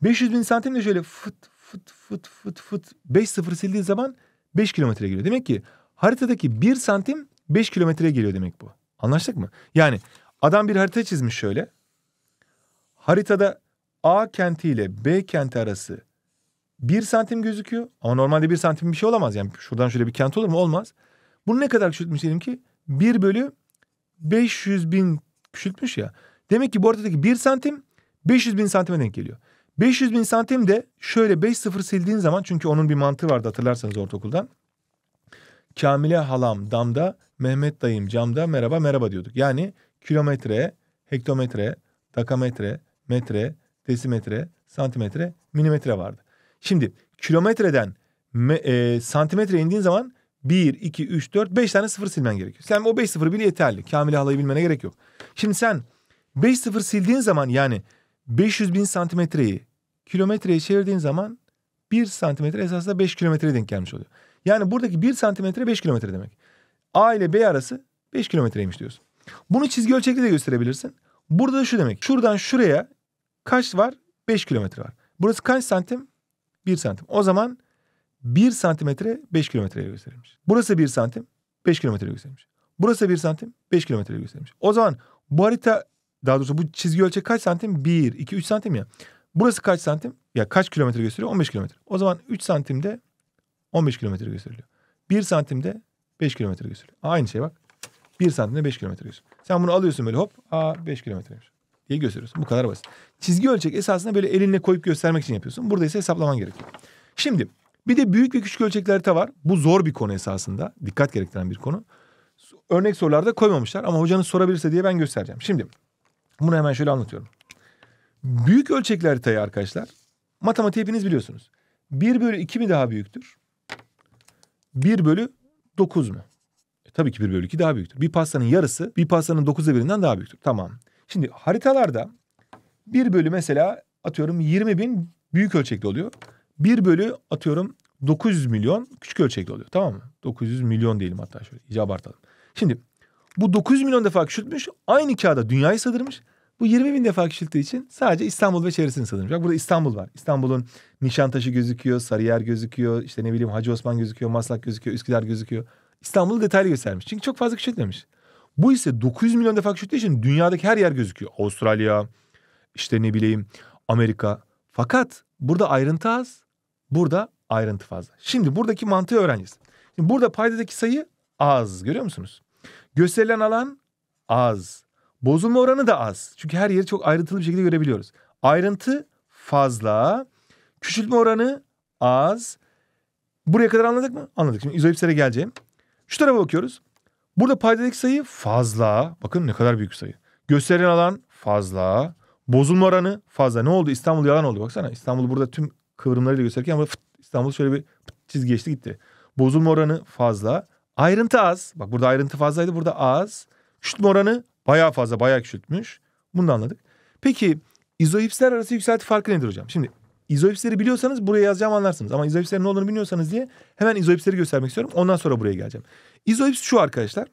500 bin santim de şöyle fıt fıt fıt fıt fıt 5 sıfır sildiği zaman 5 kilometre geliyor. Demek ki haritadaki 1 santim 5 kilometreye geliyor demek bu. Anlaştık mı? Yani adam bir harita çizmiş şöyle. Haritada A kenti ile B kenti arası bir santim gözüküyor. Ama normalde bir santim bir şey olamaz. Yani şuradan şöyle bir kent olur mu? Olmaz. Bunu ne kadar küçültmüş diyelim ki? 1 bölü 500 bin küçültmüş ya. Demek ki bu ortadaki 1 santim 500 bin santime denk geliyor. 500 bin santim de şöyle 5 sıfır sildiğin zaman çünkü onun bir mantığı vardı hatırlarsanız ortaokuldan. Kamile halam damda, Mehmet dayım camda merhaba merhaba diyorduk. Yani kilometre, hektometre, dakametre, metre, desimetre, santimetre, milimetre vardı. Şimdi kilometreden me, e, santimetre indiğin zaman 1, 2, 3, 4, 5 tane sıfır silmen gerekiyor. Sen o 5 sıfır bile yeterli. Kamil halayı bilmene gerek yok. Şimdi sen 5 sıfır sildiğin zaman yani 500 bin santimetreyi kilometreye çevirdiğin zaman 1 santimetre esasında 5 kilometreye denk gelmiş oluyor. Yani buradaki 1 santimetre 5 kilometre demek. A ile B arası 5 kilometreymiş diyorsun. Bunu çizgi ölçekli de gösterebilirsin. Burada da şu demek. Şuradan şuraya Kaç var? 5 kilometre var. Burası kaç santim? 1 santim. O zaman 1 santimetre 5 kilometreye gösterilmiş. Burası 1 santim 5 kilometreye gösterilmiş. Burası 1 santim 5 kilometreye gösterilmiş. O zaman bu harita daha doğrusu bu çizgi ölçek kaç santim? 1, 2, 3 santim ya. Burası kaç santim? Ya kaç kilometre gösteriyor? 15 kilometre. O zaman 3 santimde 15 kilometre gösteriliyor. 1 santimde 5 kilometre gösteriliyor. Aynı şey bak. 1 santimde 5 kilometre gösteriyor. Sen bunu alıyorsun böyle hop. Aa 5 kilometreymiş diye gösteriyorsun. Bu kadar basit. Çizgi ölçek esasında böyle elinle koyup göstermek için yapıyorsun. Burada ise hesaplaman gerekiyor. Şimdi bir de büyük ve küçük ölçekli harita var. Bu zor bir konu esasında. Dikkat gerektiren bir konu. Örnek sorularda koymamışlar ama hocanız sorabilirse diye ben göstereceğim. Şimdi bunu hemen şöyle anlatıyorum. Büyük ölçekli haritayı arkadaşlar matematiği hepiniz biliyorsunuz. 1 bölü 2 mi daha büyüktür? 1 bölü 9 mu? E, tabii ki 1 bölü 2 daha büyüktür. Bir pastanın yarısı bir pastanın 9'da birinden daha büyüktür. Tamam. Şimdi haritalarda bir bölü mesela atıyorum 20 bin büyük ölçekli oluyor. Bir bölü atıyorum 900 milyon küçük ölçekli oluyor tamam mı? 900 milyon diyelim hatta şöyle iyice abartalım. Şimdi bu 900 milyon defa küçültmüş aynı kağıda dünyayı sığdırmış. Bu 20 bin defa küçülttüğü için sadece İstanbul ve çevresini sığdırmış. Bak burada İstanbul var. İstanbul'un Nişantaşı gözüküyor, Sarıyer gözüküyor, işte ne bileyim Hacı Osman gözüküyor, Maslak gözüküyor, Üsküdar gözüküyor. İstanbul'u detaylı göstermiş. Çünkü çok fazla küçültmemiş. Bu ise 900 milyon defa küçülttüğü için dünyadaki her yer gözüküyor. Avustralya, işte ne bileyim Amerika. Fakat burada ayrıntı az, burada ayrıntı fazla. Şimdi buradaki mantığı öğreneceğiz. Şimdi burada paydadaki sayı az görüyor musunuz? Gösterilen alan az. Bozulma oranı da az. Çünkü her yeri çok ayrıntılı bir şekilde görebiliyoruz. Ayrıntı fazla. Küçültme oranı az. Buraya kadar anladık mı? Anladık. Şimdi izoipslere geleceğim. Şu tarafa bakıyoruz. Burada paydadaki sayı fazla. Bakın ne kadar büyük sayı. Gösterilen alan fazla. Bozulma oranı fazla. Ne oldu? İstanbul yalan oldu. Baksana İstanbul burada tüm kıvrımlarıyla gösterirken ama fıt, İstanbul şöyle bir çizgi geçti gitti. Bozulma oranı fazla. Ayrıntı az. Bak burada ayrıntı fazlaydı. Burada az. Küçültme oranı bayağı fazla. Bayağı küçültmüş. Bunu da anladık. Peki izohipsler arası yükselti farkı nedir hocam? Şimdi İzoipsleri biliyorsanız buraya yazacağım anlarsınız. Ama izoipslerin ne olduğunu bilmiyorsanız diye hemen izoipsleri göstermek istiyorum. Ondan sonra buraya geleceğim. İzoips şu arkadaşlar.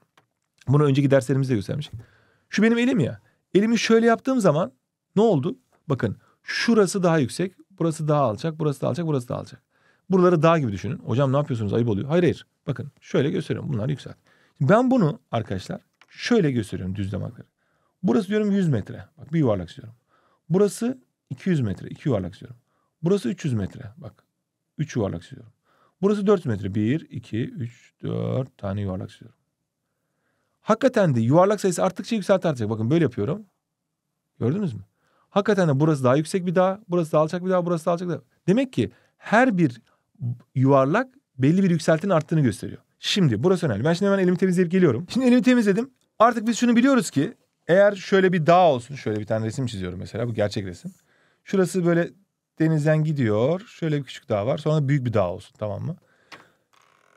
Bunu önceki derslerimizde göstermiştik. Şu benim elim ya. Elimi şöyle yaptığım zaman ne oldu? Bakın şurası daha yüksek, burası daha alçak, burası daha alçak, burası daha alçak. Buraları dağ gibi düşünün. Hocam ne yapıyorsunuz ayıp oluyor. Hayır hayır. Bakın şöyle gösteriyorum bunlar yüksek. Ben bunu arkadaşlar şöyle gösteriyorum düzlem hakları. Burası diyorum 100 metre. Bak bir yuvarlak istiyorum. Burası 200 metre. iki yuvarlak istiyorum. Burası 300 metre. Bak. 3 yuvarlak çiziyorum. Burası 4 metre. 1, 2, 3, 4 tane yuvarlak çiziyorum. Hakikaten de yuvarlak sayısı arttıkça yükselt artacak. Bakın böyle yapıyorum. Gördünüz mü? Hakikaten de burası daha yüksek bir dağ, burası daha alçak bir dağ, burası daha alçak bir dağ. Demek ki her bir yuvarlak belli bir yükseltinin arttığını gösteriyor. Şimdi burası önemli. Ben şimdi hemen elimi temizleyip geliyorum. Şimdi elimi temizledim. Artık biz şunu biliyoruz ki eğer şöyle bir dağ olsun, şöyle bir tane resim çiziyorum mesela bu gerçek resim. Şurası böyle denizden gidiyor. Şöyle bir küçük dağ var. Sonra büyük bir dağ olsun tamam mı?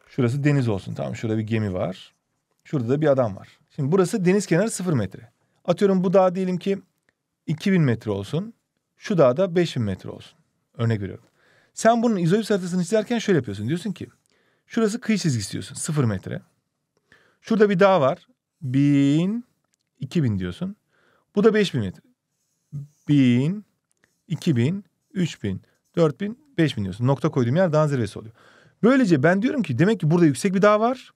Şurası deniz olsun tamam Şurada bir gemi var. Şurada da bir adam var. Şimdi burası deniz kenarı sıfır metre. Atıyorum bu dağ diyelim ki 2000 metre olsun. Şu dağ da 5000 metre olsun. Örnek veriyorum. Sen bunun izoips haritasını çizerken şöyle yapıyorsun. Diyorsun ki şurası kıyı çizgisi diyorsun. Sıfır metre. Şurada bir dağ var. 1000, 2000 diyorsun. Bu da 5000 metre. 1000, 2000, 3000, 4000, 5000 diyorsun. Nokta koyduğum yer dağın zirvesi oluyor. Böylece ben diyorum ki demek ki burada yüksek bir dağ var.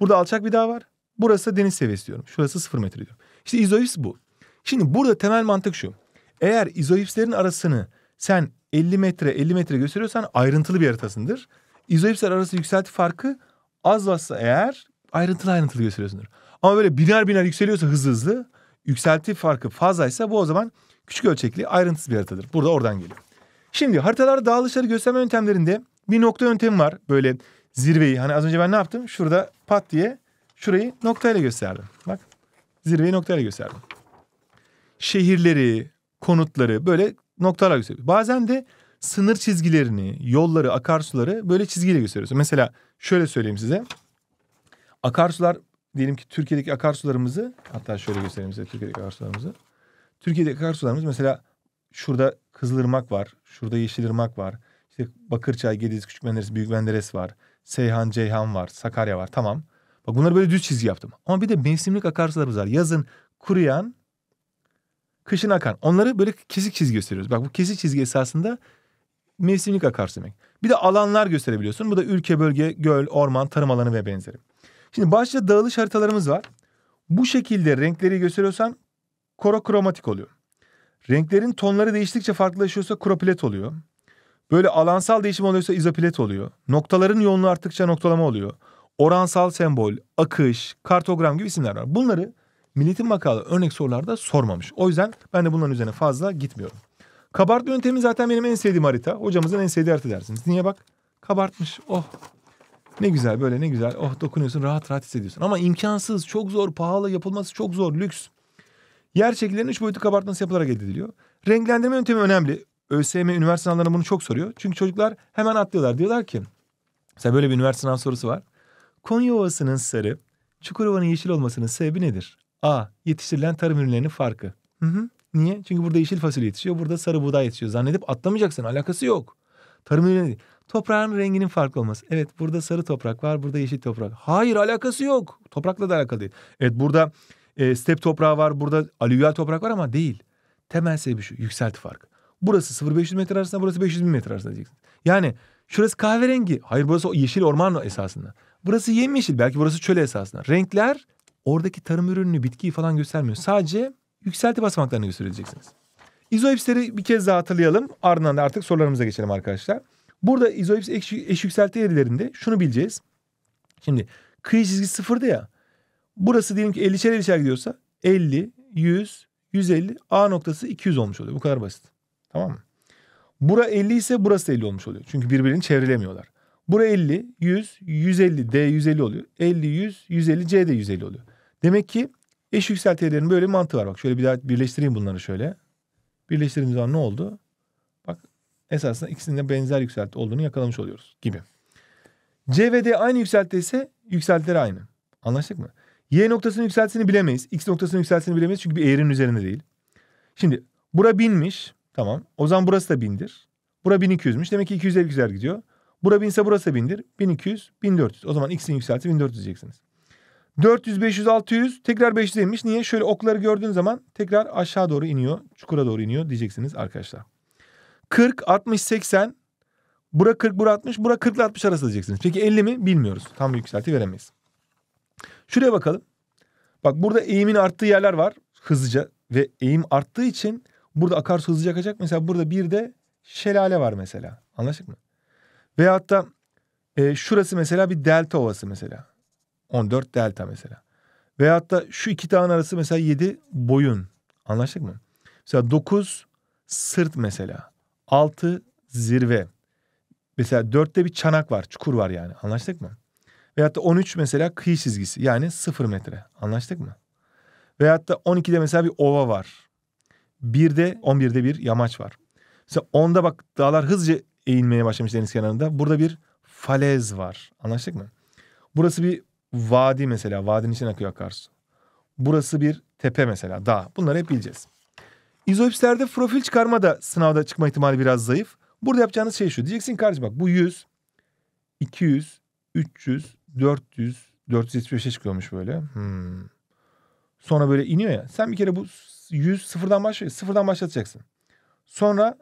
Burada alçak bir dağ var. Burası deniz seviyesi diyorum. Şurası sıfır metre diyorum. İşte izohips bu. Şimdi burada temel mantık şu. Eğer izohipslerin arasını sen 50 metre 50 metre gösteriyorsan ayrıntılı bir haritasındır. İzohipsler arası yükselti farkı az varsa eğer ayrıntılı ayrıntılı gösteriyorsundur. Ama böyle biner biner yükseliyorsa hızlı hızlı yükselti farkı fazlaysa bu o zaman küçük ölçekli ayrıntısız bir haritadır. Burada oradan geliyor. Şimdi haritalarda dağılışları gösterme yöntemlerinde bir nokta yöntemi var. Böyle zirveyi hani az önce ben ne yaptım? Şurada pat diye şurayı noktayla gösterdim. Bak zirveyi noktayla gösterdim. Şehirleri, konutları böyle noktalar gösteriyoruz. Bazen de sınır çizgilerini, yolları, akarsuları böyle çizgiyle gösteriyoruz. Mesela şöyle söyleyeyim size. Akarsular diyelim ki Türkiye'deki akarsularımızı hatta şöyle göstereyim size Türkiye'deki akarsularımızı. Türkiye'deki akarsularımız mesela şurada Kızılırmak var. Şurada Yeşilırmak var. İşte Bakırçay, Gediz, büyük Büyükmenderes var. Seyhan, Ceyhan var. Sakarya var. Tamam. Bak bunları böyle düz çizgi yaptım. Ama bir de mevsimlik akarsularımız var. Yazın kuruyan, kışın akan. Onları böyle kesik çizgi gösteriyoruz. Bak bu kesik çizgi esasında mevsimlik akarsu demek. Bir de alanlar gösterebiliyorsun. Bu da ülke, bölge, göl, orman, tarım alanı ve benzeri. Şimdi başta dağılış haritalarımız var. Bu şekilde renkleri gösteriyorsan korokromatik oluyor. Renklerin tonları değiştikçe farklılaşıyorsa kropilet oluyor. Böyle alansal değişim oluyorsa izopilet oluyor. Noktaların yoğunluğu arttıkça noktalama oluyor. Oransal sembol, akış, kartogram gibi isimler var. Bunları milletin makale örnek sorularda sormamış. O yüzden ben de bunların üzerine fazla gitmiyorum. Kabartma yöntemi zaten benim en sevdiğim harita. Hocamızın en sevdiği harita dersiniz. Niye bak? Kabartmış. Oh. Ne güzel böyle ne güzel. Oh dokunuyorsun rahat rahat hissediyorsun. Ama imkansız, çok zor, pahalı, yapılması çok zor, lüks. Yer çekimlerinin üç boyutlu kabartması yapılarak elde ediliyor. Renklendirme yöntemi önemli. ÖSYM üniversite sınavlarına bunu çok soruyor. Çünkü çocuklar hemen atlıyorlar. Diyorlar ki mesela böyle bir üniversite sınav sorusu var. Konya Ovası'nın sarı, Çukurova'nın yeşil olmasının sebebi nedir? A. Yetiştirilen tarım ürünlerinin farkı. Hı hı. Niye? Çünkü burada yeşil fasulye yetişiyor, burada sarı buğday yetişiyor. Zannedip atlamayacaksın, alakası yok. Tarım ürünleri Toprağın renginin farklı olması. Evet burada sarı toprak var, burada yeşil toprak. Hayır alakası yok. Toprakla da alakalı değil. Evet burada e, step toprağı var burada alüvyal toprak var ama değil. Temel sebebi şu yükselti farkı. Burası 0-500 metre arasında burası 500 bin metre arasında diyeceksin. Yani şurası kahverengi. Hayır burası yeşil orman esasında. Burası yemyeşil belki burası çöl esasında. Renkler oradaki tarım ürününü bitkiyi falan göstermiyor. Sadece yükselti basamaklarını göstereceksiniz. İzoipsleri bir kez daha hatırlayalım. Ardından da artık sorularımıza geçelim arkadaşlar. Burada izoips eş, eş yükselti eğrilerinde şunu bileceğiz. Şimdi kıyı çizgisi sıfırdı ya. Burası diyelim ki şer 50'şer şer gidiyorsa 50, 100, 150, A noktası 200 olmuş oluyor. Bu kadar basit. Tamam mı? Bura 50 ise burası 50 olmuş oluyor. Çünkü birbirini çevrilemiyorlar. Bura 50, 100, 150, D 150 oluyor. 50, 100, 150, C de 150 oluyor. Demek ki eş yükseltilerin böyle bir mantığı var. Bak şöyle bir daha birleştireyim bunları şöyle. Birleştirdiğimiz zaman ne oldu? Bak esasında ikisinin de benzer yükselti olduğunu yakalamış oluyoruz gibi. C ve D aynı ise yükseltileri aynı. Anlaştık mı? Y noktasının yükseltisini bilemeyiz. X noktasının yükseltisini bilemeyiz çünkü bir eğrinin üzerinde değil. Şimdi bura binmiş. Tamam. O zaman burası da bindir. Bura 1200'müş. Demek ki 250 güzel gidiyor. Bura binse burası bindir. 1200, 1400. O zaman x'in yükselti 1400 diyeceksiniz. 400, 500, 600 tekrar 500 inmiş. Niye? Şöyle okları gördüğün zaman tekrar aşağı doğru iniyor. Çukura doğru iniyor diyeceksiniz arkadaşlar. 40, 60, 80. Bura 40, bura 60. Bura 40 ile 60 arası diyeceksiniz. Peki 50 mi? Bilmiyoruz. Tam yükselti veremeyiz. Şuraya bakalım. Bak burada eğimin arttığı yerler var hızlıca ve eğim arttığı için burada akarsu hızlıca akacak. Mesela burada bir de şelale var mesela. Anlaştık mı? Veyahut da e, şurası mesela bir delta ovası mesela. 14 delta mesela. Veyahut da şu iki dağın arası mesela 7 boyun. Anlaştık mı? Mesela 9 sırt mesela. 6 zirve. Mesela 4'te bir çanak var, çukur var yani. Anlaştık mı? Veyahut da 13 mesela kıyı çizgisi yani 0 metre. Anlaştık mı? Veyahut da 12'de mesela bir ova var. 1'de 11'de bir yamaç var. Mesela 10'da bak dağlar hızlıca eğilmeye başlamış deniz kenarında. Burada bir falez var. Anlaştık mı? Burası bir vadi mesela. Vadinin içine akıyor akarsu. Burası bir tepe mesela dağ. Bunları hep bileceğiz. İzoipslerde profil çıkarma da sınavda çıkma ihtimali biraz zayıf. Burada yapacağınız şey şu. Diyeceksin kardeşim bak bu 100, 200, 300, 400 475'e çıkıyormuş böyle. Hmm. Sonra böyle iniyor ya. Sen bir kere bu 100 sıfırdan başlıyor. Sıfırdan başlatacaksın. Sonra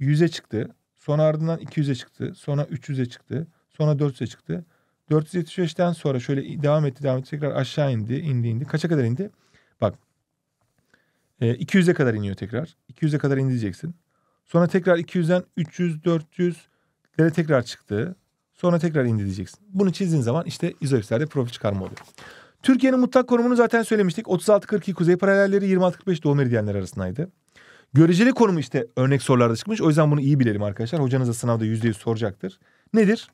100'e çıktı. Sonra ardından 200'e çıktı. Sonra 300'e çıktı. Sonra 400'e çıktı. 475'ten sonra şöyle devam etti devam etti. Tekrar aşağı indi indi indi. Kaça kadar indi? Bak 200'e ee, kadar iniyor tekrar. 200'e kadar indireceksin. Sonra tekrar 200'den 300, 400'lere tekrar çıktı. Sonra tekrar indireceksin. Bunu çizdiğin zaman işte izoipslerde profil çıkarma oluyor. Türkiye'nin mutlak konumunu zaten söylemiştik. 36-42 kuzey paralelleri 26-45 doğu meridyenler arasındaydı. Göreceli konumu işte örnek sorularda çıkmış. O yüzden bunu iyi bilelim arkadaşlar. Hocanız da sınavda %100 soracaktır. Nedir?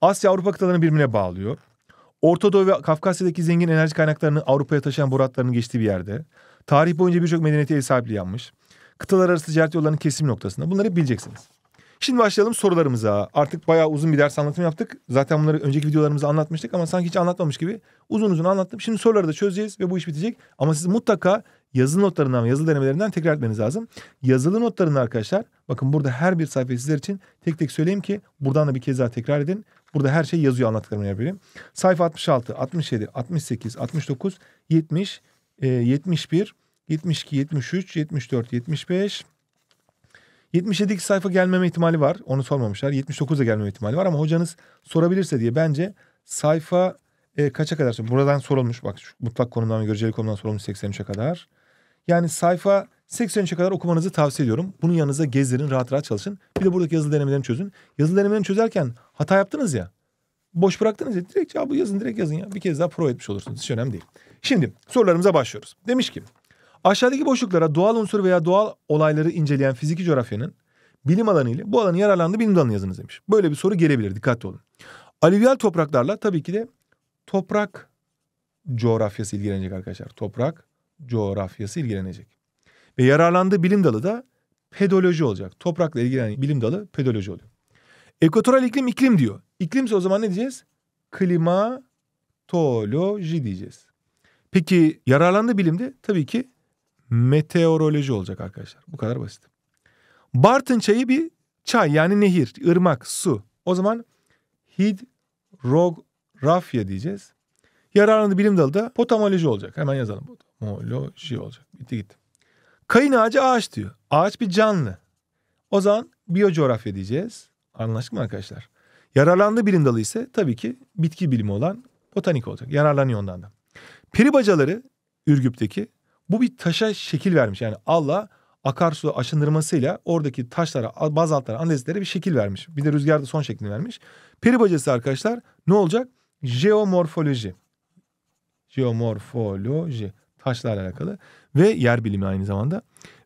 Asya Avrupa kıtalarını birbirine bağlıyor. Orta Doğu ve Kafkasya'daki zengin enerji kaynaklarını Avrupa'ya taşıyan boratlarının geçtiği bir yerde. Tarih boyunca birçok medeniyete ev sahipliği yapmış. Kıtalar arası ticaret yollarının kesim noktasında. Bunları bileceksiniz. Şimdi başlayalım sorularımıza. Artık bayağı uzun bir ders anlatım yaptık. Zaten bunları önceki videolarımızda anlatmıştık ama sanki hiç anlatmamış gibi uzun uzun anlattım. Şimdi soruları da çözeceğiz ve bu iş bitecek. Ama siz mutlaka yazılı notlarından ve yazılı denemelerinden tekrar etmeniz lazım. Yazılı notlarını arkadaşlar bakın burada her bir sayfa sizler için tek tek söyleyeyim ki buradan da bir kez daha tekrar edin. Burada her şey yazıyor anlattıklarımı yapayım. Sayfa 66, 67, 68, 69, 70, 71, 72, 73, 74, 75, 77. sayfa gelmeme ihtimali var. Onu sormamışlar. 79'a gelmeme ihtimali var ama hocanız sorabilirse diye bence sayfa e, kaça kadar? Buradan sorulmuş bak şu mutlak konumdan ve göreceli konumdan sorulmuş 83'e kadar. Yani sayfa 83'e kadar okumanızı tavsiye ediyorum. Bunun yanınıza gezdirin, rahat rahat çalışın. Bir de buradaki yazılı denemelerini çözün. Yazılı denemelerini çözerken hata yaptınız ya. Boş bıraktınız ya. Direkt cevabı yazın, direkt yazın ya. Bir kez daha pro etmiş olursunuz. Hiç önemli değil. Şimdi sorularımıza başlıyoruz. Demiş ki Aşağıdaki boşluklara doğal unsur veya doğal olayları inceleyen fiziki coğrafyanın bilim alanı ile bu alanın yararlandığı bilim dalını yazınız demiş. Böyle bir soru gelebilir dikkatli olun. Alüvyal topraklarla tabii ki de toprak coğrafyası ilgilenecek arkadaşlar. Toprak coğrafyası ilgilenecek. Ve yararlandığı bilim dalı da pedoloji olacak. Toprakla ilgilenen bilim dalı pedoloji oluyor. Ekvatoral iklim iklim diyor. İklimse o zaman ne diyeceğiz? Klimatoloji diyeceğiz. Peki yararlandığı bilimde tabii ki meteoroloji olacak arkadaşlar. Bu kadar basit. Bartın çayı bir çay yani nehir, ırmak, su. O zaman hidrografya diyeceğiz. Yararlı bilim dalı da potamoloji olacak. Hemen yazalım. Potamoloji olacak. Bitti gitti. Kayın ağacı ağaç diyor. Ağaç bir canlı. O zaman biyocoğrafya diyeceğiz. Anlaştık mı arkadaşlar? Yararlandığı bilim dalı ise tabii ki bitki bilimi olan botanik olacak. Yararlanıyor ondan da. Peri bacaları Ürgüp'teki bu bir taşa şekil vermiş. Yani Allah akarsu aşındırmasıyla oradaki taşlara, bazaltlara, andezitlere bir şekil vermiş. Bir de rüzgarda son şeklini vermiş. Peri bacası arkadaşlar ne olacak? Jeomorfoloji. Jeomorfoloji taşlarla alakalı ve yer bilimi aynı zamanda.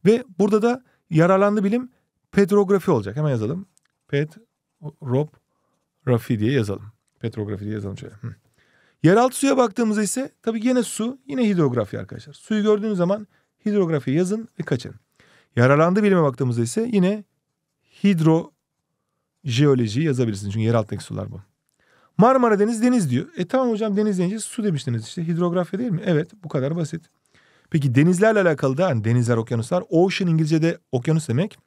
Ve burada da yararlandı bilim petrografi olacak. Hemen yazalım. Petrografi diye yazalım. Petrografi diye yazalım şöyle. Hı. Yeraltı suya baktığımızda ise tabii yine su, yine hidrografi arkadaşlar. Suyu gördüğünüz zaman hidrografi yazın ve kaçın. Yararlandı bilime baktığımızda ise yine hidro jeolojiyi yazabilirsiniz. Çünkü yer sular bu. Marmara Deniz deniz diyor. E tamam hocam deniz deyince su demiştiniz işte. Hidrografya değil mi? Evet bu kadar basit. Peki denizlerle alakalı da hani denizler, okyanuslar. Ocean İngilizce'de okyanus demek.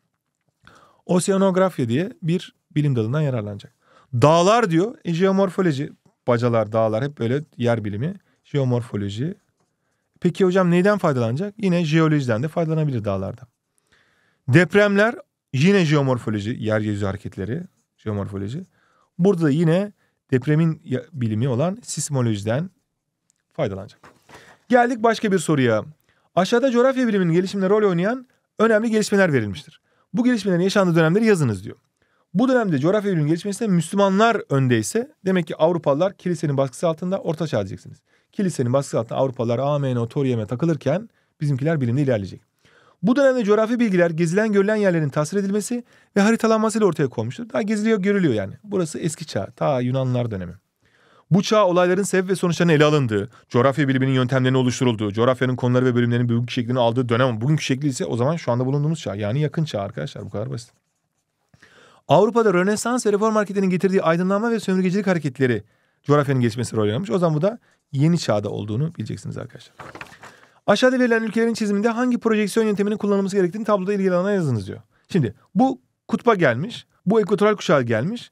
Oseanografya diye bir bilim dalından yararlanacak. Dağlar diyor. E, jeomorfoloji bacalar, dağlar hep böyle yer bilimi, jeomorfoloji. Peki hocam neyden faydalanacak? Yine jeolojiden de faydalanabilir dağlarda. Depremler yine jeomorfoloji, yeryüzü hareketleri, jeomorfoloji. Burada da yine depremin bilimi olan sismolojiden faydalanacak. Geldik başka bir soruya. Aşağıda coğrafya biliminin gelişimine rol oynayan önemli gelişmeler verilmiştir. Bu gelişmelerin yaşandığı dönemleri yazınız diyor. Bu dönemde coğrafya bilimi gelişmesinde Müslümanlar öndeyse demek ki Avrupalılar kilisenin baskısı altında orta çağ diyeceksiniz. Kilisenin baskısı altında Avrupalılar ameno Otoriyeme takılırken bizimkiler bilimde ilerleyecek. Bu dönemde coğrafi bilgiler gezilen görülen yerlerin tasvir edilmesi ve haritalanmasıyla ortaya konmuştur. Daha geziliyor görülüyor yani. Burası eski çağ ta Yunanlar dönemi. Bu çağ olayların sebep ve sonuçlarının ele alındığı, coğrafya biliminin yöntemlerinin oluşturulduğu, coğrafyanın konuları ve bölümlerinin bugünkü şeklini aldığı dönem. Bugünkü şekli ise o zaman şu anda bulunduğumuz çağ. Yani yakın çağ arkadaşlar bu kadar basit. Avrupa'da Rönesans ve reform hareketinin getirdiği aydınlanma ve sömürgecilik hareketleri coğrafyanın gelişmesi rol oynamış. O zaman bu da yeni çağda olduğunu bileceksiniz arkadaşlar. Aşağıda verilen ülkelerin çiziminde hangi projeksiyon yönteminin kullanılması gerektiğini tabloda ilgili alana yazınız diyor. Şimdi bu kutba gelmiş, bu ekvatoral kuşağı gelmiş,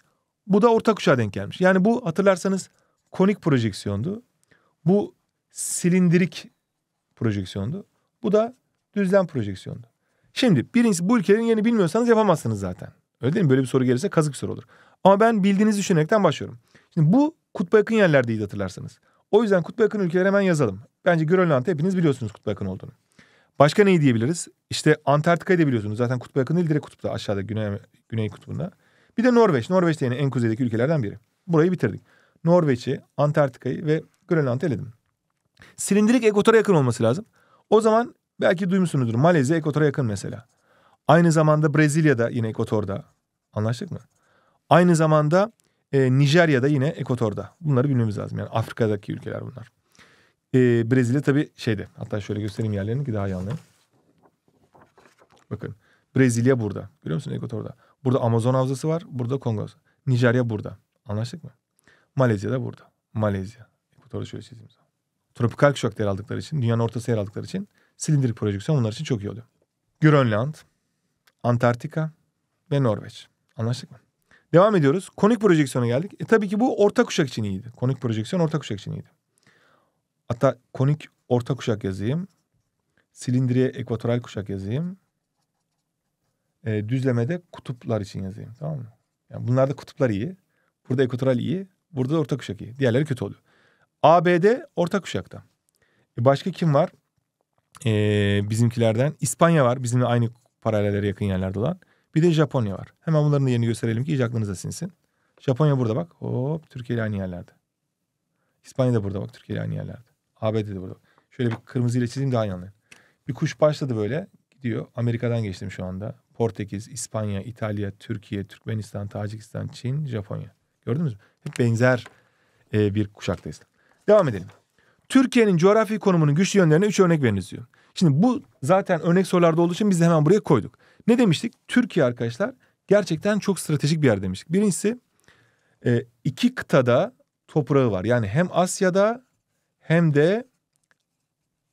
bu da orta kuşağa denk gelmiş. Yani bu hatırlarsanız konik projeksiyondu. Bu silindirik projeksiyondu. Bu da düzlem projeksiyondu. Şimdi birincisi bu ülkelerin yerini bilmiyorsanız yapamazsınız zaten. Öyle değil mi? Böyle bir soru gelirse kazık bir soru olur. Ama ben bildiğinizi düşünerekten başlıyorum. Şimdi bu kutba yakın yerlerdeydi hatırlarsanız. O yüzden kutba yakın ülkeleri hemen yazalım. Bence Grönland'ı hepiniz biliyorsunuz kutba yakın olduğunu. Başka neyi diyebiliriz? İşte Antarktika'yı da biliyorsunuz. Zaten kutba yakın değil direkt kutupta aşağıda güney, güney kutbunda. Bir de Norveç. Norveç de yine en kuzeydeki ülkelerden biri. Burayı bitirdik. Norveç'i, Antarktika'yı ve Grönland'ı eledim. Silindirik ekvatora yakın olması lazım. O zaman belki duymuşsunuzdur. Malezya ekvatora yakın mesela. Aynı zamanda Brezilya'da yine ekvatorda. Anlaştık mı? Aynı zamanda e, Nijerya'da yine Ekotor'da. Bunları bilmemiz lazım. Yani Afrika'daki ülkeler bunlar. E, Brezilya tabii şeyde. Hatta şöyle göstereyim yerlerini ki daha iyi anlayın. Bakın. Brezilya burada. Görüyor musun Ekotor'da? Burada Amazon havzası var. Burada Kongo. Nijerya burada. Anlaştık mı? Malezya da burada. Malezya. Ekotor'da şöyle çizeyim. Tropikal kuşakta yer aldıkları için, dünyanın ortası yer aldıkları için silindirik projeksiyon onlar için çok iyi oluyor. Grönland, Antarktika ve Norveç. Anlaştık mı? Devam ediyoruz. Konik projeksiyona geldik. E tabii ki bu orta kuşak için iyiydi. Konik projeksiyon orta kuşak için iyiydi. Hatta konik orta kuşak yazayım. Silindiriye ekvatoral kuşak yazayım. E, düzlemede kutuplar için yazayım. Tamam mı? Yani bunlarda kutuplar iyi. Burada ekvatoral iyi. Burada da orta kuşak iyi. Diğerleri kötü oluyor. ABD orta kuşakta. E, başka kim var? E, bizimkilerden. İspanya var. Bizimle aynı paralellere yakın yerlerde olan. Bir de Japonya var. Hemen bunların da yerini gösterelim ki iyice aklınıza sinsin. Japonya burada bak. Hop Türkiye ile aynı yerlerde. İspanya da burada bak. Türkiye ile aynı yerlerde. ABD de burada. Şöyle bir kırmızıyla çizeyim daha iyi anlayın. Bir kuş başladı böyle. Gidiyor. Amerika'dan geçtim şu anda. Portekiz, İspanya, İtalya, Türkiye, Türkmenistan, Tacikistan, Çin, Japonya. Gördünüz mü? Hep benzer e, bir kuşaktayız. Devam edelim. Türkiye'nin coğrafi konumunun güçlü yönlerine üç örnek veriniz diyor. Şimdi bu zaten örnek sorularda olduğu için biz de hemen buraya koyduk. Ne demiştik? Türkiye arkadaşlar gerçekten çok stratejik bir yer demiştik. Birincisi e, iki kıtada toprağı var. Yani hem Asya'da hem de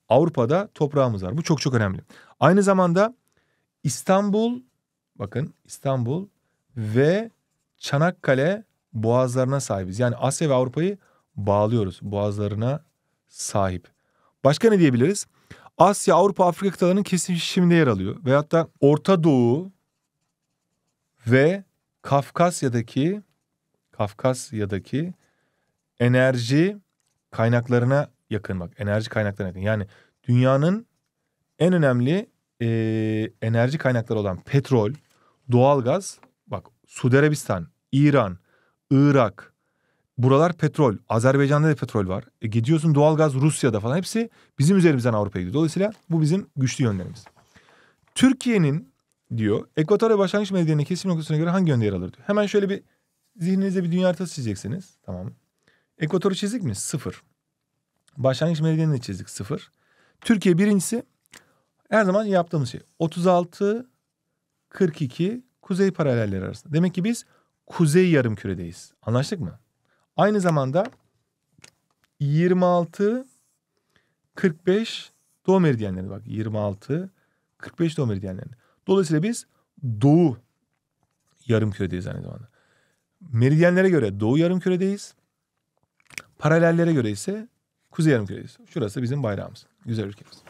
Avrupa'da toprağımız var. Bu çok çok önemli. Aynı zamanda İstanbul bakın İstanbul ve Çanakkale boğazlarına sahibiz. Yani Asya ve Avrupa'yı bağlıyoruz. Boğazlarına sahip. Başka ne diyebiliriz? Asya, Avrupa, Afrika kıtalarının kesişiminde yer alıyor. Ve hatta Orta Doğu ve Kafkasya'daki Kafkasya'daki enerji kaynaklarına yakın bak. Enerji kaynaklarına yakın. Yani dünyanın en önemli e, enerji kaynakları olan petrol, doğalgaz, bak Suudi Arabistan, İran, Irak, Buralar petrol. Azerbaycan'da da petrol var. E gidiyorsun doğalgaz Rusya'da falan hepsi bizim üzerimizden Avrupa'ya gidiyor. Dolayısıyla bu bizim güçlü yönlerimiz. Türkiye'nin diyor Ekvatorya başlangıç meridyeninin kesim noktasına göre hangi yönde yer alır diyor. Hemen şöyle bir zihninizde bir dünya haritası çizeceksiniz. Tamam mı? Ekvatoru çizdik mi? Sıfır. Başlangıç meridyenini çizdik. Sıfır. Türkiye birincisi her zaman yaptığımız şey. 36, 42 kuzey paralelleri arasında. Demek ki biz kuzey yarım küredeyiz. Anlaştık mı? Aynı zamanda 26 45 doğu meridyenleri bak 26 45 doğu meridyenleri. Dolayısıyla biz doğu yarım küredeyiz aynı zamanda. Meridyenlere göre doğu yarım küredeyiz. Paralellere göre ise kuzey yarım küredeyiz. Şurası bizim bayrağımız. Güzel ülkemiz.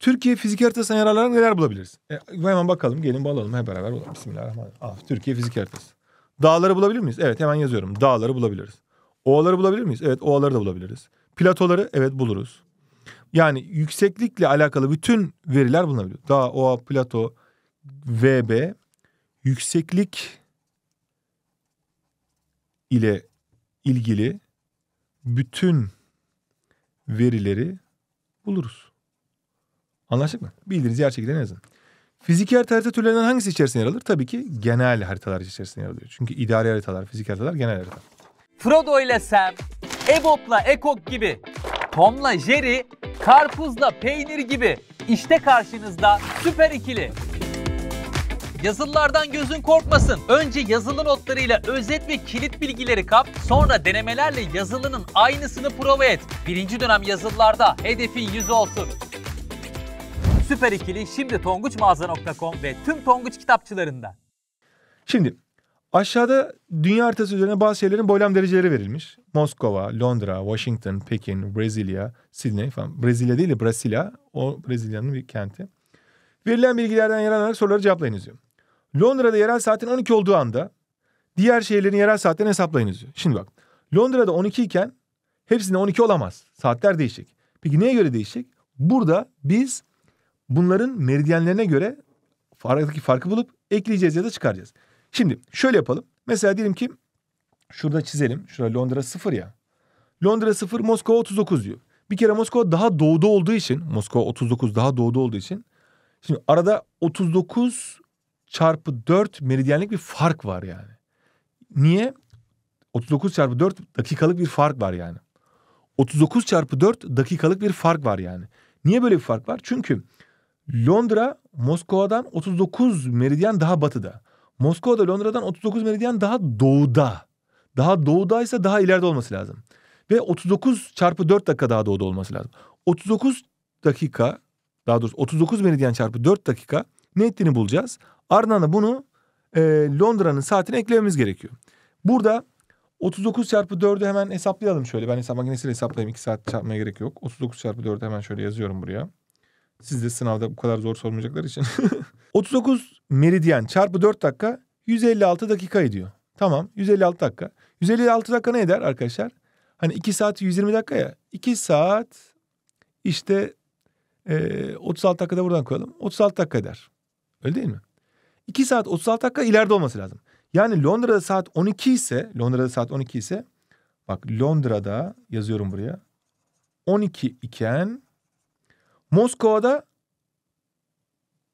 Türkiye fizik haritasına yararlanarak neler bulabiliriz? E, hemen bakalım gelin bulalım hep beraber bulalım. Bismillahirrahmanirrahim. Ah, Türkiye fizik haritası. Dağları bulabilir miyiz? Evet hemen yazıyorum. Dağları bulabiliriz. Ovaları bulabilir miyiz? Evet ovaları da bulabiliriz. Platoları evet buluruz. Yani yükseklikle alakalı bütün veriler bulunabiliyor. Dağ, oğa, plato, VB yükseklik ile ilgili bütün verileri buluruz. Anlaştık mı? Bildiğiniz yer şekilde en azından. Fiziki harita harita türlerinden hangisi içerisinde yer alır? Tabii ki genel haritalar içerisinde yer alıyor. Çünkü idari haritalar, fizik haritalar genel haritalar. Frodo ile Sam, Ebop'la Ekok gibi, Tom'la Jerry, Karpuz'la Peynir gibi. İşte karşınızda süper ikili. Yazılılardan gözün korkmasın. Önce yazılı notlarıyla özet ve kilit bilgileri kap, sonra denemelerle yazılının aynısını prova et. Birinci dönem yazılılarda hedefin yüz olsun. Süper ikili şimdi tonguçmağaza.com ve tüm Tonguç kitapçılarında. Şimdi aşağıda dünya haritası üzerine bazı şeylerin boylam dereceleri verilmiş. Moskova, Londra, Washington, Pekin, Brezilya, Sydney falan. Brezilya değil de Brasilia. O Brezilya'nın bir kenti. Verilen bilgilerden yararlanarak soruları cevaplayınız diyor. Londra'da yerel saatin 12 olduğu anda diğer şehirlerin yerel saatten hesaplayınız diyor. Şimdi bak Londra'da 12 iken hepsinde 12 olamaz. Saatler değişik. Peki neye göre değişik? Burada biz bunların meridyenlerine göre aradaki farkı bulup ekleyeceğiz ya da çıkaracağız. Şimdi şöyle yapalım. Mesela diyelim ki şurada çizelim. Şurada Londra 0 ya. Londra 0, Moskova 39 diyor. Bir kere Moskova daha doğuda olduğu için, Moskova 39 daha doğuda olduğu için şimdi arada 39 çarpı 4 meridyenlik bir fark var yani. Niye? 39 çarpı 4 dakikalık bir fark var yani. 39 çarpı 4 dakikalık bir fark var yani. Niye böyle bir fark var? Çünkü Londra Moskova'dan 39 meridyen daha batıda. Moskova'da Londra'dan 39 meridyen daha doğuda. Daha doğudaysa daha ileride olması lazım. Ve 39 çarpı 4 dakika daha doğuda olması lazım. 39 dakika daha doğrusu 39 meridyen çarpı 4 dakika ne ettiğini bulacağız. Ardından bunu e, Londra'nın saatine eklememiz gerekiyor. Burada 39 çarpı 4'ü hemen hesaplayalım şöyle. Ben hesap makinesiyle hesaplayayım. 2 saat çarpmaya gerek yok. 39 çarpı 4'ü hemen şöyle yazıyorum buraya. Siz de sınavda bu kadar zor sormayacaklar için. 39 <laughs> meridyen çarpı 4 dakika 156 dakika ediyor. Tamam 156 dakika. 156 dakika ne eder arkadaşlar? Hani 2 saat 120 dakika ya. 2 saat işte e, 36 dakikada buradan koyalım. 36 dakika eder. Öyle değil mi? 2 saat 36 dakika ileride olması lazım. Yani Londra'da saat 12 ise Londra'da saat 12 ise bak Londra'da yazıyorum buraya. 12 iken Moskova'da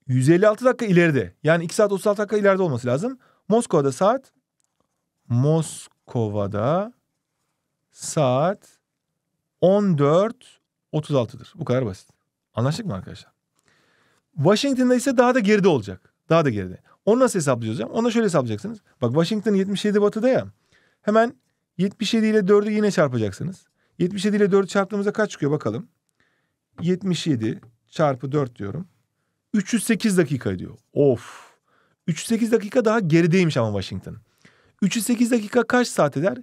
156 dakika ileride. Yani 2 saat 36 dakika ileride olması lazım. Moskova'da saat Moskova'da saat 14.36'dır. Bu kadar basit. Anlaştık mı arkadaşlar? Washington'da ise daha da geride olacak. Daha da geride. Onu nasıl hesaplıyoruz? Onu şöyle hesaplayacaksınız. Bak Washington 77 batıda ya. Hemen 77 ile 4'ü yine çarpacaksınız. 77 ile 4'ü çarptığımızda kaç çıkıyor bakalım. 77 çarpı 4 diyorum. 308 dakika diyor. Of. 308 dakika daha gerideymiş ama Washington. 308 dakika kaç saat eder?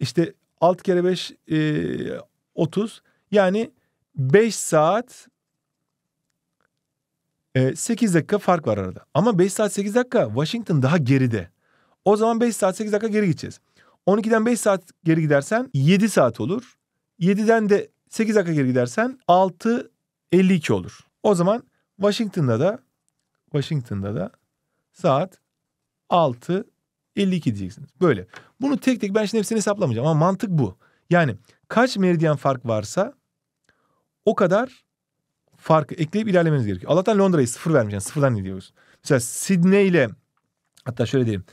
İşte alt kere 5 e, 30. Yani 5 saat e, 8 dakika fark var arada. Ama 5 saat 8 dakika Washington daha geride. O zaman 5 saat 8 dakika geri gideceğiz. 12'den 5 saat geri gidersen 7 saat olur. 7'den de 8 dakika geri gidersen 6.52 olur. O zaman Washington'da da Washington'da da saat 6.52 diyeceksiniz. Böyle. Bunu tek tek ben şimdi hepsini hesaplamayacağım ama mantık bu. Yani kaç meridyen fark varsa o kadar farkı ekleyip ilerlemeniz gerekiyor. Allah'tan Londra'yı sıfır vermiş. Sıfırdan ne diyoruz? Mesela Sydney ile hatta şöyle diyeyim.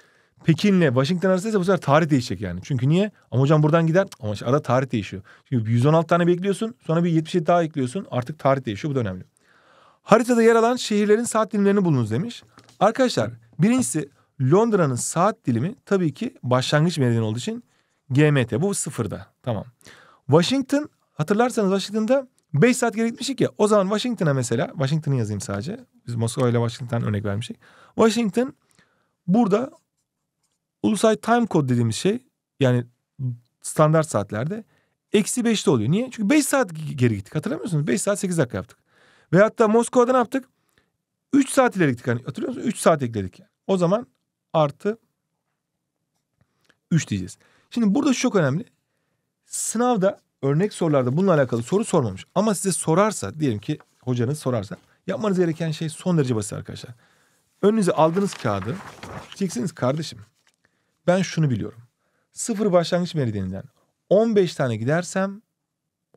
Pekin'le Washington arasındaysa bu sefer tarih değişecek yani. Çünkü niye? Ama hocam buradan gider ama işte ara tarih değişiyor. Şimdi 116 tane bekliyorsun sonra bir 77 daha ekliyorsun artık tarih değişiyor bu da önemli. Haritada yer alan şehirlerin saat dilimlerini bulunuz demiş. Arkadaşlar birincisi Londra'nın saat dilimi tabii ki başlangıç meridyeni olduğu için GMT bu sıfırda tamam. Washington hatırlarsanız Washington'da 5 saat geri gitmiştik ya. O zaman Washington'a mesela Washington'ı yazayım sadece. Biz Moskova ile Washington'dan örnek vermiştik. Washington burada Ulusal time code dediğimiz şey yani standart saatlerde eksi 5'te oluyor. Niye? Çünkü 5 saat geri gittik hatırlamıyor musunuz? 5 saat 8 dakika yaptık. Ve hatta Moskova'da ne yaptık? 3 saat ileri gittik. Hani hatırlıyor musunuz? 3 saat ekledik. O zaman artı 3 diyeceğiz. Şimdi burada şu çok önemli. Sınavda örnek sorularda bununla alakalı soru sormamış. Ama size sorarsa diyelim ki hocanız sorarsa yapmanız gereken şey son derece basit arkadaşlar. Önünüze aldığınız kağıdı diyeceksiniz kardeşim ben şunu biliyorum. Sıfır başlangıç meridyeninden 15 tane gidersem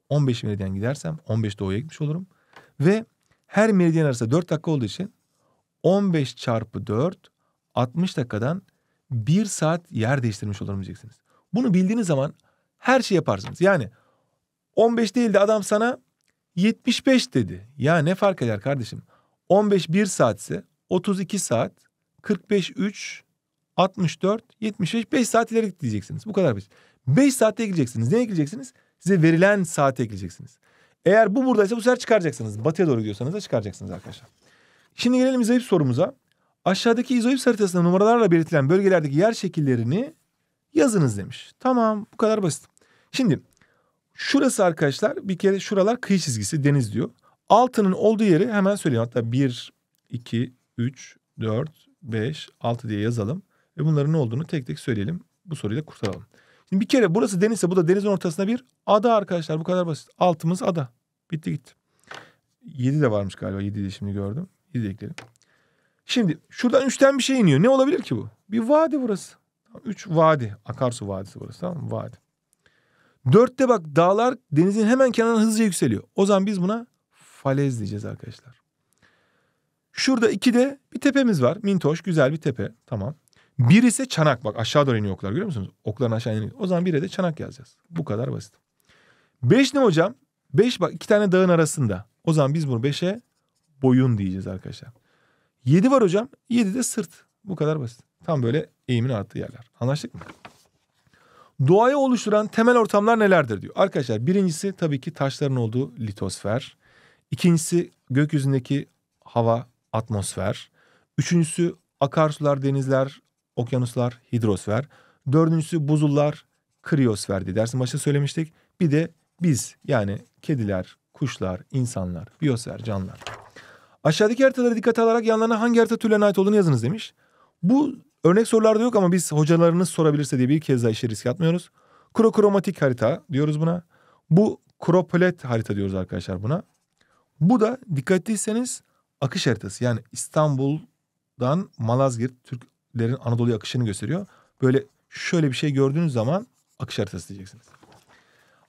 15 meridyen gidersem 15 doğuya gitmiş olurum. Ve her meridyen arası 4 dakika olduğu için 15 çarpı 4 60 dakikadan 1 saat yer değiştirmiş olurum diyeceksiniz. Bunu bildiğiniz zaman her şey yaparsınız. Yani 15 değil de adam sana 75 dedi. Ya ne fark eder kardeşim? 15 1 saatse 32 saat, 45 3, 64, 75, 5 saat ileri gideceksiniz. Bu kadar basit. 5 saate gideceksiniz. Neye gideceksiniz? Size verilen saate gideceksiniz. Eğer bu buradaysa bu sefer çıkaracaksınız. Batıya doğru gidiyorsanız da çıkaracaksınız arkadaşlar. Şimdi gelelim izoips sorumuza. Aşağıdaki izoips haritasında numaralarla belirtilen bölgelerdeki yer şekillerini yazınız demiş. Tamam bu kadar basit. Şimdi şurası arkadaşlar bir kere şuralar kıyı çizgisi deniz diyor. Altının olduğu yeri hemen söyleyeyim. Hatta 1, 2, 3, 4, 5, 6 diye yazalım. Ve bunların ne olduğunu tek tek söyleyelim. Bu soruyu soruyla kurtaralım. Şimdi bir kere burası denizse bu da denizin ortasında bir ada arkadaşlar. Bu kadar basit. Altımız ada. Bitti gitti. Yedi de varmış galiba. Yedi de şimdi gördüm. Yedi de ekleyelim. Şimdi şuradan üçten bir şey iniyor. Ne olabilir ki bu? Bir vadi burası. Üç vadi. Akarsu vadisi burası tamam mı? Vadi. Dörtte bak dağlar denizin hemen kenarına hızlıca yükseliyor. O zaman biz buna falez diyeceğiz arkadaşlar. Şurada ikide bir tepemiz var. Mintoş güzel bir tepe. Tamam. Bir ise çanak bak aşağı doğru iniyor oklar görüyor musunuz? Okların aşağı iniyor. O zaman bire de çanak yazacağız. Bu kadar basit. Beş ne hocam? Beş bak iki tane dağın arasında. O zaman biz bunu beşe boyun diyeceğiz arkadaşlar. Yedi var hocam. Yedi de sırt. Bu kadar basit. Tam böyle eğimin arttığı yerler. Anlaştık mı? Doğayı oluşturan temel ortamlar nelerdir diyor. Arkadaşlar birincisi tabii ki taşların olduğu litosfer. İkincisi gökyüzündeki hava, atmosfer. Üçüncüsü akarsular, denizler, okyanuslar, hidrosfer. Dördüncüsü buzullar, kriyosfer diye dersin başta söylemiştik. Bir de biz yani kediler, kuşlar, insanlar, biyosfer, canlılar. Aşağıdaki haritalara dikkat alarak yanlarına hangi harita türlerine ait olduğunu yazınız demiş. Bu örnek sorularda yok ama biz hocalarınız sorabilirse diye bir kez daha işe risk atmıyoruz. Krokromatik harita diyoruz buna. Bu kroplet harita diyoruz arkadaşlar buna. Bu da dikkatliyseniz akış haritası. Yani İstanbul'dan Malazgirt Türk Türklerin Anadolu'ya akışını gösteriyor. Böyle şöyle bir şey gördüğünüz zaman akış haritası diyeceksiniz.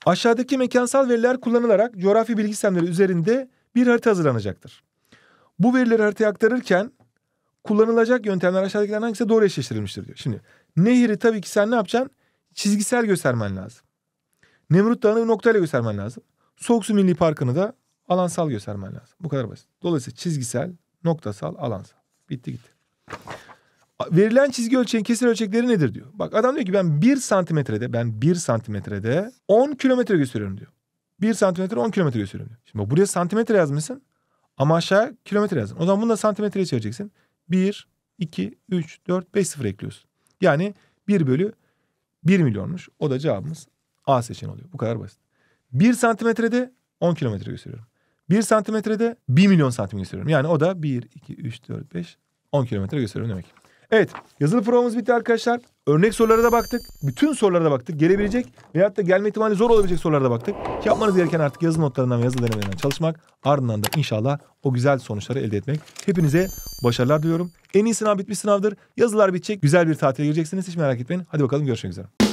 Aşağıdaki mekansal veriler kullanılarak coğrafi bilgi sistemleri üzerinde bir harita hazırlanacaktır. Bu verileri haritaya aktarırken kullanılacak yöntemler aşağıdakilerden hangisi doğru eşleştirilmiştir diyor. Şimdi nehri tabii ki sen ne yapacaksın? Çizgisel göstermen lazım. Nemrut Dağı'nı bir noktayla göstermen lazım. Soğuk Su Milli Parkı'nı da alansal göstermen lazım. Bu kadar basit. Dolayısıyla çizgisel, noktasal, alansal. Bitti gitti. Verilen çizgi ölçeğin kesir ölçekleri nedir diyor. Bak adam diyor ki ben bir santimetrede ben bir santimetrede 10 kilometre gösteriyorum diyor. Bir santimetre 10 kilometre gösteriyorum diyor. Şimdi buraya santimetre yazmışsın ama aşağı kilometre yazın. O zaman bunu da santimetreye çevireceksin. 1, 2, 3, 4, 5 sıfır ekliyorsun. Yani 1 bölü 1 milyonmuş. O da cevabımız A seçeneği oluyor. Bu kadar basit. 1 santimetrede 10 kilometre gösteriyorum. 1 santimetrede 1 milyon santim gösteriyorum. Yani o da 1, 2, 3, 4, 5, 10 kilometre gösteriyorum demek. Evet yazılı provamız bitti arkadaşlar. Örnek sorulara da baktık. Bütün sorulara da baktık. Gelebilecek veyahut da gelme ihtimali zor olabilecek sorulara da baktık. Şey yapmanız gereken artık yazılı notlarından ve yazılı denemelerinden çalışmak. Ardından da inşallah o güzel sonuçları elde etmek. Hepinize başarılar diliyorum. En iyi sınav bitmiş sınavdır. Yazılar bitecek. Güzel bir tatile gireceksiniz. Hiç merak etmeyin. Hadi bakalım görüşmek üzere.